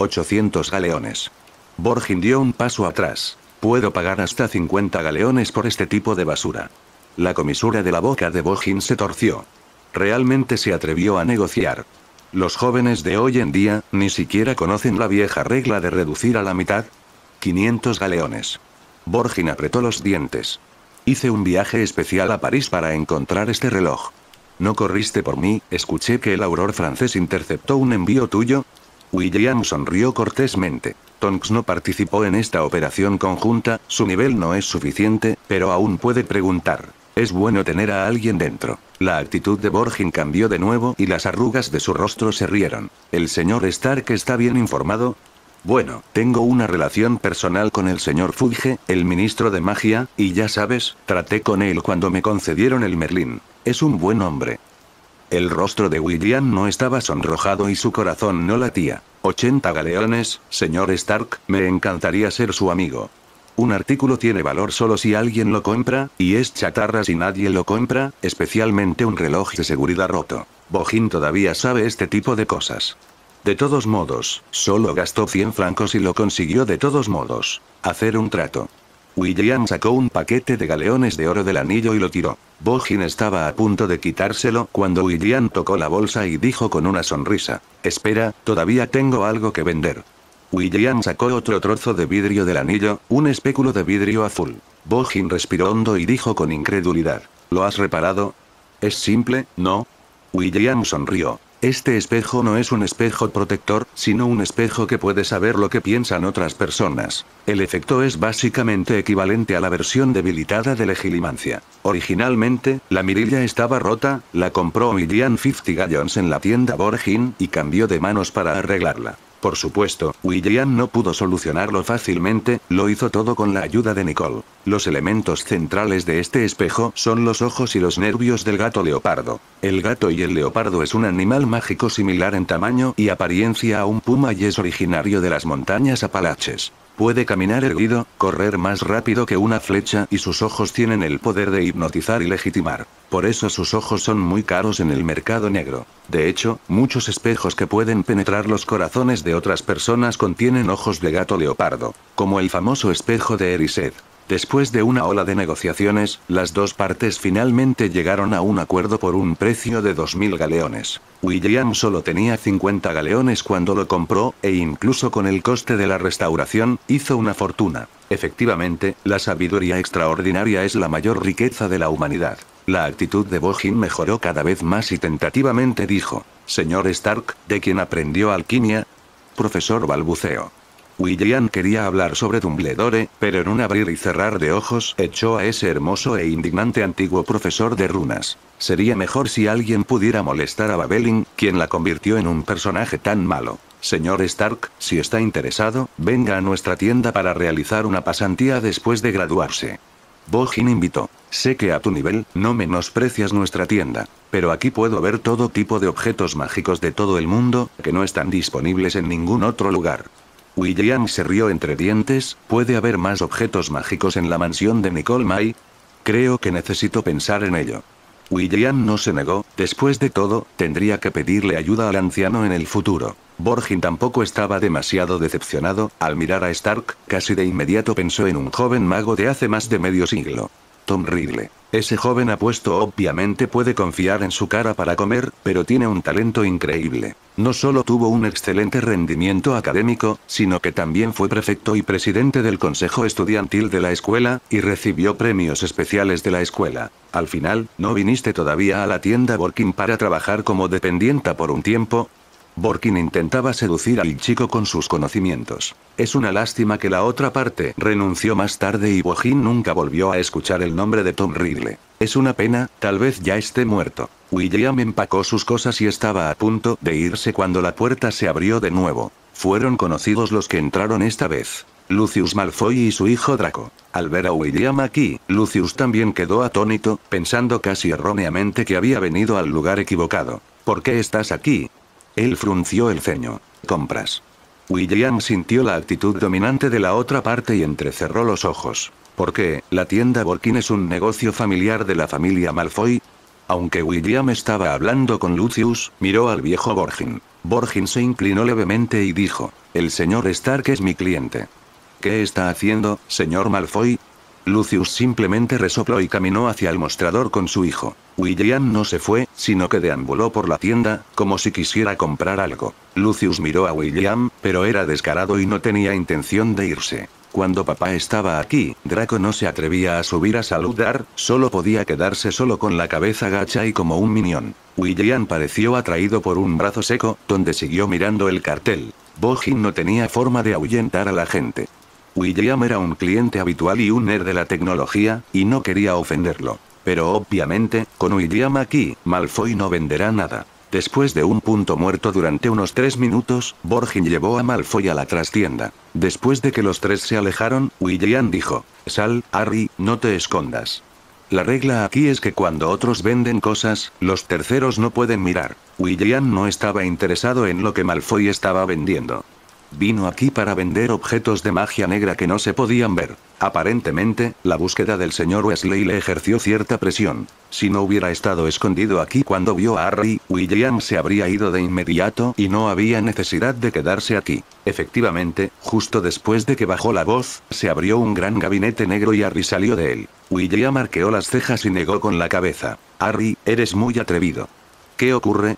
800 galeones. Borgin dio un paso atrás. Puedo pagar hasta 50 galeones por este tipo de basura. La comisura de la boca de Borgin se torció. Realmente se atrevió a negociar. Los jóvenes de hoy en día, ni siquiera conocen la vieja regla de reducir a la mitad. 500 galeones. Borgin apretó los dientes. Hice un viaje especial a París para encontrar este reloj. ¿No corriste por mí? Escuché que el auror francés interceptó un envío tuyo, William sonrió cortésmente. Tonks no participó en esta operación conjunta, su nivel no es suficiente, pero aún puede preguntar. Es bueno tener a alguien dentro. La actitud de Borgin cambió de nuevo y las arrugas de su rostro se rieron. ¿El señor Stark está bien informado? Bueno, tengo una relación personal con el señor Fudge, el ministro de magia, y ya sabes, traté con él cuando me concedieron el Merlín. Es un buen hombre, el rostro de William no estaba sonrojado y su corazón no latía. 80 galeones, señor Stark, me encantaría ser su amigo. Un artículo tiene valor solo si alguien lo compra, y es chatarra si nadie lo compra, especialmente un reloj de seguridad roto. Bojín todavía sabe este tipo de cosas. De todos modos, solo gastó 100 francos y lo consiguió de todos modos. Hacer un trato. William sacó un paquete de galeones de oro del anillo y lo tiró. Bojin estaba a punto de quitárselo cuando William tocó la bolsa y dijo con una sonrisa, espera, todavía tengo algo que vender. William sacó otro trozo de vidrio del anillo, un espéculo de vidrio azul. Bojin respiró hondo y dijo con incredulidad, ¿lo has reparado? Es simple, ¿no? William sonrió. Este espejo no es un espejo protector, sino un espejo que puede saber lo que piensan otras personas. El efecto es básicamente equivalente a la versión debilitada de legilimancia. Originalmente, la mirilla estaba rota, la compró Millian 50 Gallons en la tienda Borgin y cambió de manos para arreglarla. Por supuesto, William no pudo solucionarlo fácilmente, lo hizo todo con la ayuda de Nicole. Los elementos centrales de este espejo son los ojos y los nervios del gato leopardo. El gato y el leopardo es un animal mágico similar en tamaño y apariencia a un puma y es originario de las montañas Apalaches. Puede caminar erguido, correr más rápido que una flecha y sus ojos tienen el poder de hipnotizar y legitimar. Por eso sus ojos son muy caros en el mercado negro. De hecho, muchos espejos que pueden penetrar los corazones de otras personas contienen ojos de gato leopardo, como el famoso espejo de Erised. Después de una ola de negociaciones, las dos partes finalmente llegaron a un acuerdo por un precio de 2.000 galeones. William solo tenía 50 galeones cuando lo compró, e incluso con el coste de la restauración, hizo una fortuna. Efectivamente, la sabiduría extraordinaria es la mayor riqueza de la humanidad. La actitud de Bohin mejoró cada vez más y tentativamente dijo, Señor Stark, ¿de quién aprendió alquimia? Profesor Balbuceo. William quería hablar sobre Dumbledore, pero en un abrir y cerrar de ojos echó a ese hermoso e indignante antiguo profesor de runas. Sería mejor si alguien pudiera molestar a Babeling, quien la convirtió en un personaje tan malo. Señor Stark, si está interesado, venga a nuestra tienda para realizar una pasantía después de graduarse. Bohin invitó. Sé que a tu nivel, no menosprecias nuestra tienda. Pero aquí puedo ver todo tipo de objetos mágicos de todo el mundo, que no están disponibles en ningún otro lugar. William se rió entre dientes, ¿puede haber más objetos mágicos en la mansión de Nicole May? Creo que necesito pensar en ello. William no se negó, después de todo, tendría que pedirle ayuda al anciano en el futuro. Borgin tampoco estaba demasiado decepcionado, al mirar a Stark, casi de inmediato pensó en un joven mago de hace más de medio siglo. Horrible. Ese joven apuesto obviamente puede confiar en su cara para comer, pero tiene un talento increíble. No solo tuvo un excelente rendimiento académico, sino que también fue prefecto y presidente del consejo estudiantil de la escuela, y recibió premios especiales de la escuela. Al final, no viniste todavía a la tienda Borkin para trabajar como dependienta por un tiempo, Borkin intentaba seducir al chico con sus conocimientos. Es una lástima que la otra parte renunció más tarde y Bojin nunca volvió a escuchar el nombre de Tom Ridley. Es una pena, tal vez ya esté muerto. William empacó sus cosas y estaba a punto de irse cuando la puerta se abrió de nuevo. Fueron conocidos los que entraron esta vez. Lucius Malfoy y su hijo Draco. Al ver a William aquí, Lucius también quedó atónito, pensando casi erróneamente que había venido al lugar equivocado. ¿Por qué estás aquí? Él frunció el ceño. Compras. William sintió la actitud dominante de la otra parte y entrecerró los ojos. ¿por qué? la tienda Borkin es un negocio familiar de la familia Malfoy. Aunque William estaba hablando con Lucius, miró al viejo Borgin. Borgin se inclinó levemente y dijo, El señor Stark es mi cliente. ¿Qué está haciendo, señor Malfoy? Lucius simplemente resopló y caminó hacia el mostrador con su hijo. William no se fue, sino que deambuló por la tienda, como si quisiera comprar algo. Lucius miró a William, pero era descarado y no tenía intención de irse. Cuando papá estaba aquí, Draco no se atrevía a subir a saludar, solo podía quedarse solo con la cabeza gacha y como un minión. William pareció atraído por un brazo seco, donde siguió mirando el cartel. Bojin no tenía forma de ahuyentar a la gente. William era un cliente habitual y un nerd de la tecnología, y no quería ofenderlo. Pero obviamente, con William aquí, Malfoy no venderá nada. Después de un punto muerto durante unos tres minutos, Borgin llevó a Malfoy a la trastienda. Después de que los tres se alejaron, William dijo, Sal, Harry, no te escondas. La regla aquí es que cuando otros venden cosas, los terceros no pueden mirar. William no estaba interesado en lo que Malfoy estaba vendiendo. Vino aquí para vender objetos de magia negra que no se podían ver. Aparentemente, la búsqueda del señor Wesley le ejerció cierta presión. Si no hubiera estado escondido aquí cuando vio a Harry, William se habría ido de inmediato y no había necesidad de quedarse aquí. Efectivamente, justo después de que bajó la voz, se abrió un gran gabinete negro y Harry salió de él. William arqueó las cejas y negó con la cabeza. Harry, eres muy atrevido. ¿Qué ocurre?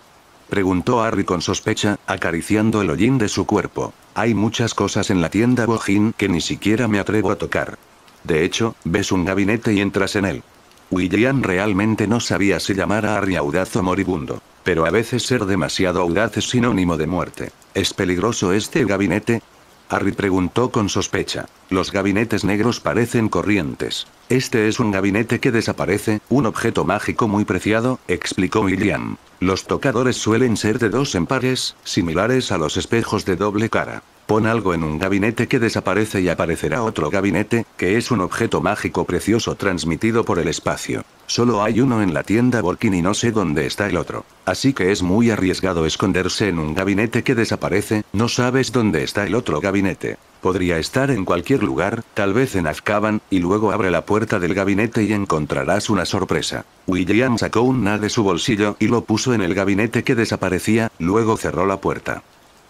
Preguntó Harry con sospecha, acariciando el hollín de su cuerpo. Hay muchas cosas en la tienda Bojin que ni siquiera me atrevo a tocar. De hecho, ves un gabinete y entras en él. William realmente no sabía si llamar a Harry audaz o moribundo. Pero a veces ser demasiado audaz es sinónimo de muerte. ¿Es peligroso este gabinete? Harry preguntó con sospecha. Los gabinetes negros parecen corrientes. Este es un gabinete que desaparece, un objeto mágico muy preciado, explicó William. Los tocadores suelen ser de dos en pares, similares a los espejos de doble cara. Pon algo en un gabinete que desaparece y aparecerá otro gabinete, que es un objeto mágico precioso transmitido por el espacio. Solo hay uno en la tienda Borkin y no sé dónde está el otro. Así que es muy arriesgado esconderse en un gabinete que desaparece, no sabes dónde está el otro gabinete. Podría estar en cualquier lugar, tal vez en Azkaban, y luego abre la puerta del gabinete y encontrarás una sorpresa. William sacó un na de su bolsillo y lo puso en el gabinete que desaparecía, luego cerró la puerta.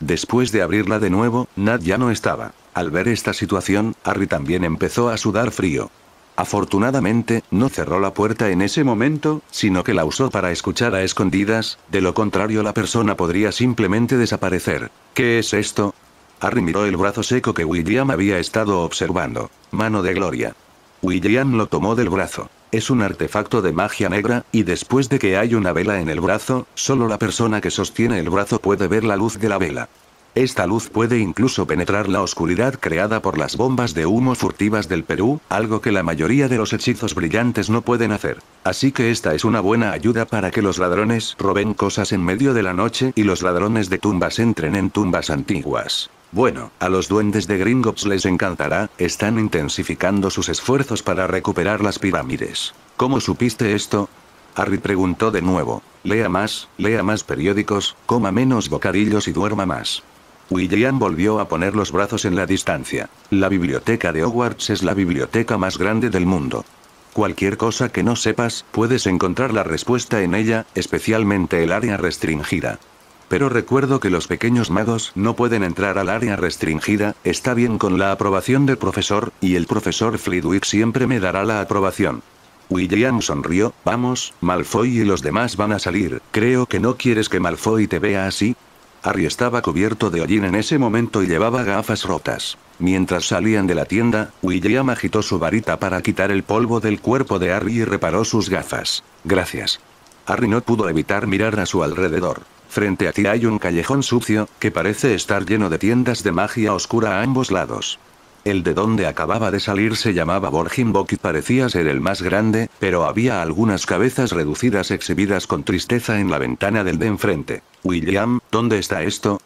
Después de abrirla de nuevo, Nat ya no estaba. Al ver esta situación, Harry también empezó a sudar frío. Afortunadamente, no cerró la puerta en ese momento, sino que la usó para escuchar a escondidas, de lo contrario la persona podría simplemente desaparecer. ¿Qué es esto? Harry miró el brazo seco que William había estado observando. Mano de Gloria. William lo tomó del brazo es un artefacto de magia negra, y después de que hay una vela en el brazo, solo la persona que sostiene el brazo puede ver la luz de la vela. Esta luz puede incluso penetrar la oscuridad creada por las bombas de humo furtivas del Perú, algo que la mayoría de los hechizos brillantes no pueden hacer. Así que esta es una buena ayuda para que los ladrones roben cosas en medio de la noche y los ladrones de tumbas entren en tumbas antiguas. Bueno, a los duendes de Gringotts les encantará, están intensificando sus esfuerzos para recuperar las pirámides. ¿Cómo supiste esto? Harry preguntó de nuevo. Lea más, lea más periódicos, coma menos bocadillos y duerma más. William volvió a poner los brazos en la distancia. La biblioteca de Hogwarts es la biblioteca más grande del mundo. Cualquier cosa que no sepas, puedes encontrar la respuesta en ella, especialmente el área restringida. Pero recuerdo que los pequeños magos no pueden entrar al área restringida, está bien con la aprobación del profesor, y el profesor Flitwick siempre me dará la aprobación. William sonrió, vamos, Malfoy y los demás van a salir, creo que no quieres que Malfoy te vea así. Harry estaba cubierto de hollín en ese momento y llevaba gafas rotas. Mientras salían de la tienda, William agitó su varita para quitar el polvo del cuerpo de Harry y reparó sus gafas. Gracias. Harry no pudo evitar mirar a su alrededor. Frente a ti hay un callejón sucio, que parece estar lleno de tiendas de magia oscura a ambos lados. El de donde acababa de salir se llamaba Borgimbok y parecía ser el más grande, pero había algunas cabezas reducidas exhibidas con tristeza en la ventana del de enfrente. William, ¿dónde está esto?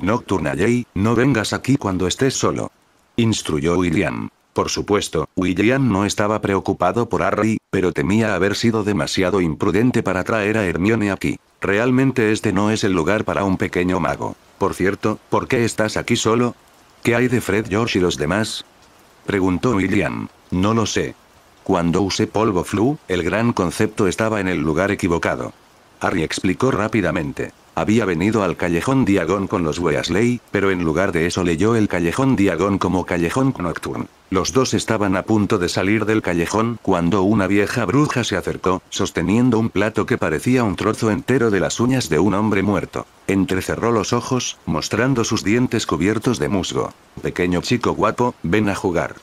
Nocturna Jay, no vengas aquí cuando estés solo. Instruyó William. Por supuesto, William no estaba preocupado por Harry, pero temía haber sido demasiado imprudente para traer a Hermione aquí. Realmente este no es el lugar para un pequeño mago. Por cierto, ¿por qué estás aquí solo? ¿Qué hay de Fred George y los demás? Preguntó William. No lo sé. Cuando usé polvo flu, el gran concepto estaba en el lugar equivocado. Harry explicó rápidamente. Había venido al Callejón Diagón con los Weasley, pero en lugar de eso leyó el Callejón Diagón como Callejón nocturno. Los dos estaban a punto de salir del callejón cuando una vieja bruja se acercó, sosteniendo un plato que parecía un trozo entero de las uñas de un hombre muerto. Entrecerró los ojos, mostrando sus dientes cubiertos de musgo. Pequeño chico guapo, ven a jugar.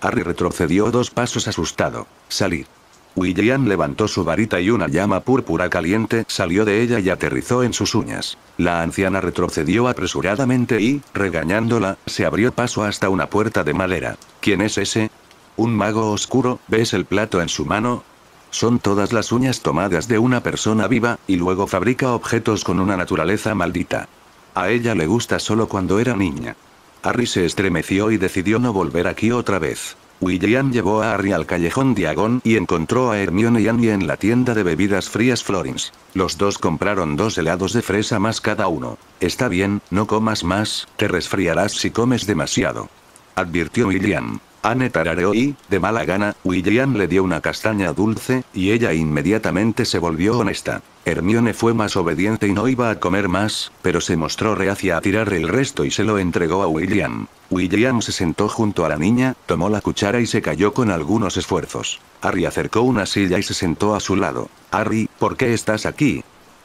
Harry retrocedió dos pasos asustado. Salir. William levantó su varita y una llama púrpura caliente salió de ella y aterrizó en sus uñas. La anciana retrocedió apresuradamente y, regañándola, se abrió paso hasta una puerta de madera. ¿Quién es ese? Un mago oscuro, ¿ves el plato en su mano? Son todas las uñas tomadas de una persona viva, y luego fabrica objetos con una naturaleza maldita. A ella le gusta solo cuando era niña. Harry se estremeció y decidió no volver aquí otra vez. William llevó a Harry al callejón Diagon y encontró a Hermione y Annie en la tienda de bebidas frías Florins. Los dos compraron dos helados de fresa más cada uno. Está bien, no comas más, te resfriarás si comes demasiado. Advirtió William. Anne tarareó y, de mala gana, William le dio una castaña dulce, y ella inmediatamente se volvió honesta. Hermione fue más obediente y no iba a comer más, pero se mostró reacia a tirar el resto y se lo entregó a William. William se sentó junto a la niña, tomó la cuchara y se cayó con algunos esfuerzos. Harry acercó una silla y se sentó a su lado. Harry, ¿por qué estás aquí?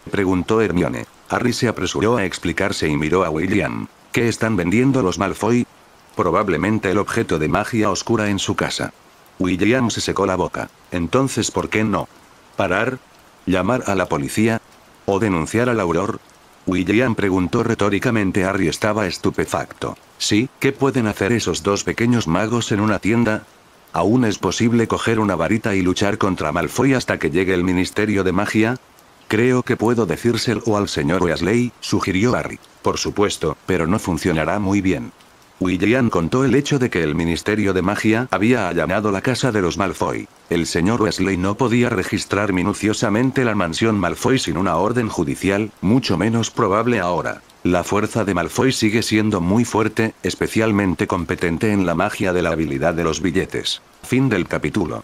preguntó Hermione. Harry se apresuró a explicarse y miró a William. ¿Qué están vendiendo los Malfoy? Probablemente el objeto de magia oscura en su casa. William se secó la boca. Entonces, ¿por qué no? Parar, ¿Llamar a la policía? ¿O denunciar al Auror? William preguntó retóricamente. Harry estaba estupefacto. Sí, ¿qué pueden hacer esos dos pequeños magos en una tienda? ¿Aún es posible coger una varita y luchar contra Malfoy hasta que llegue el Ministerio de Magia? Creo que puedo decírselo al señor Wesley, sugirió Harry. Por supuesto, pero no funcionará muy bien. William contó el hecho de que el Ministerio de Magia había allanado la casa de los Malfoy. El señor Wesley no podía registrar minuciosamente la mansión Malfoy sin una orden judicial, mucho menos probable ahora. La fuerza de Malfoy sigue siendo muy fuerte, especialmente competente en la magia de la habilidad de los billetes. Fin del capítulo.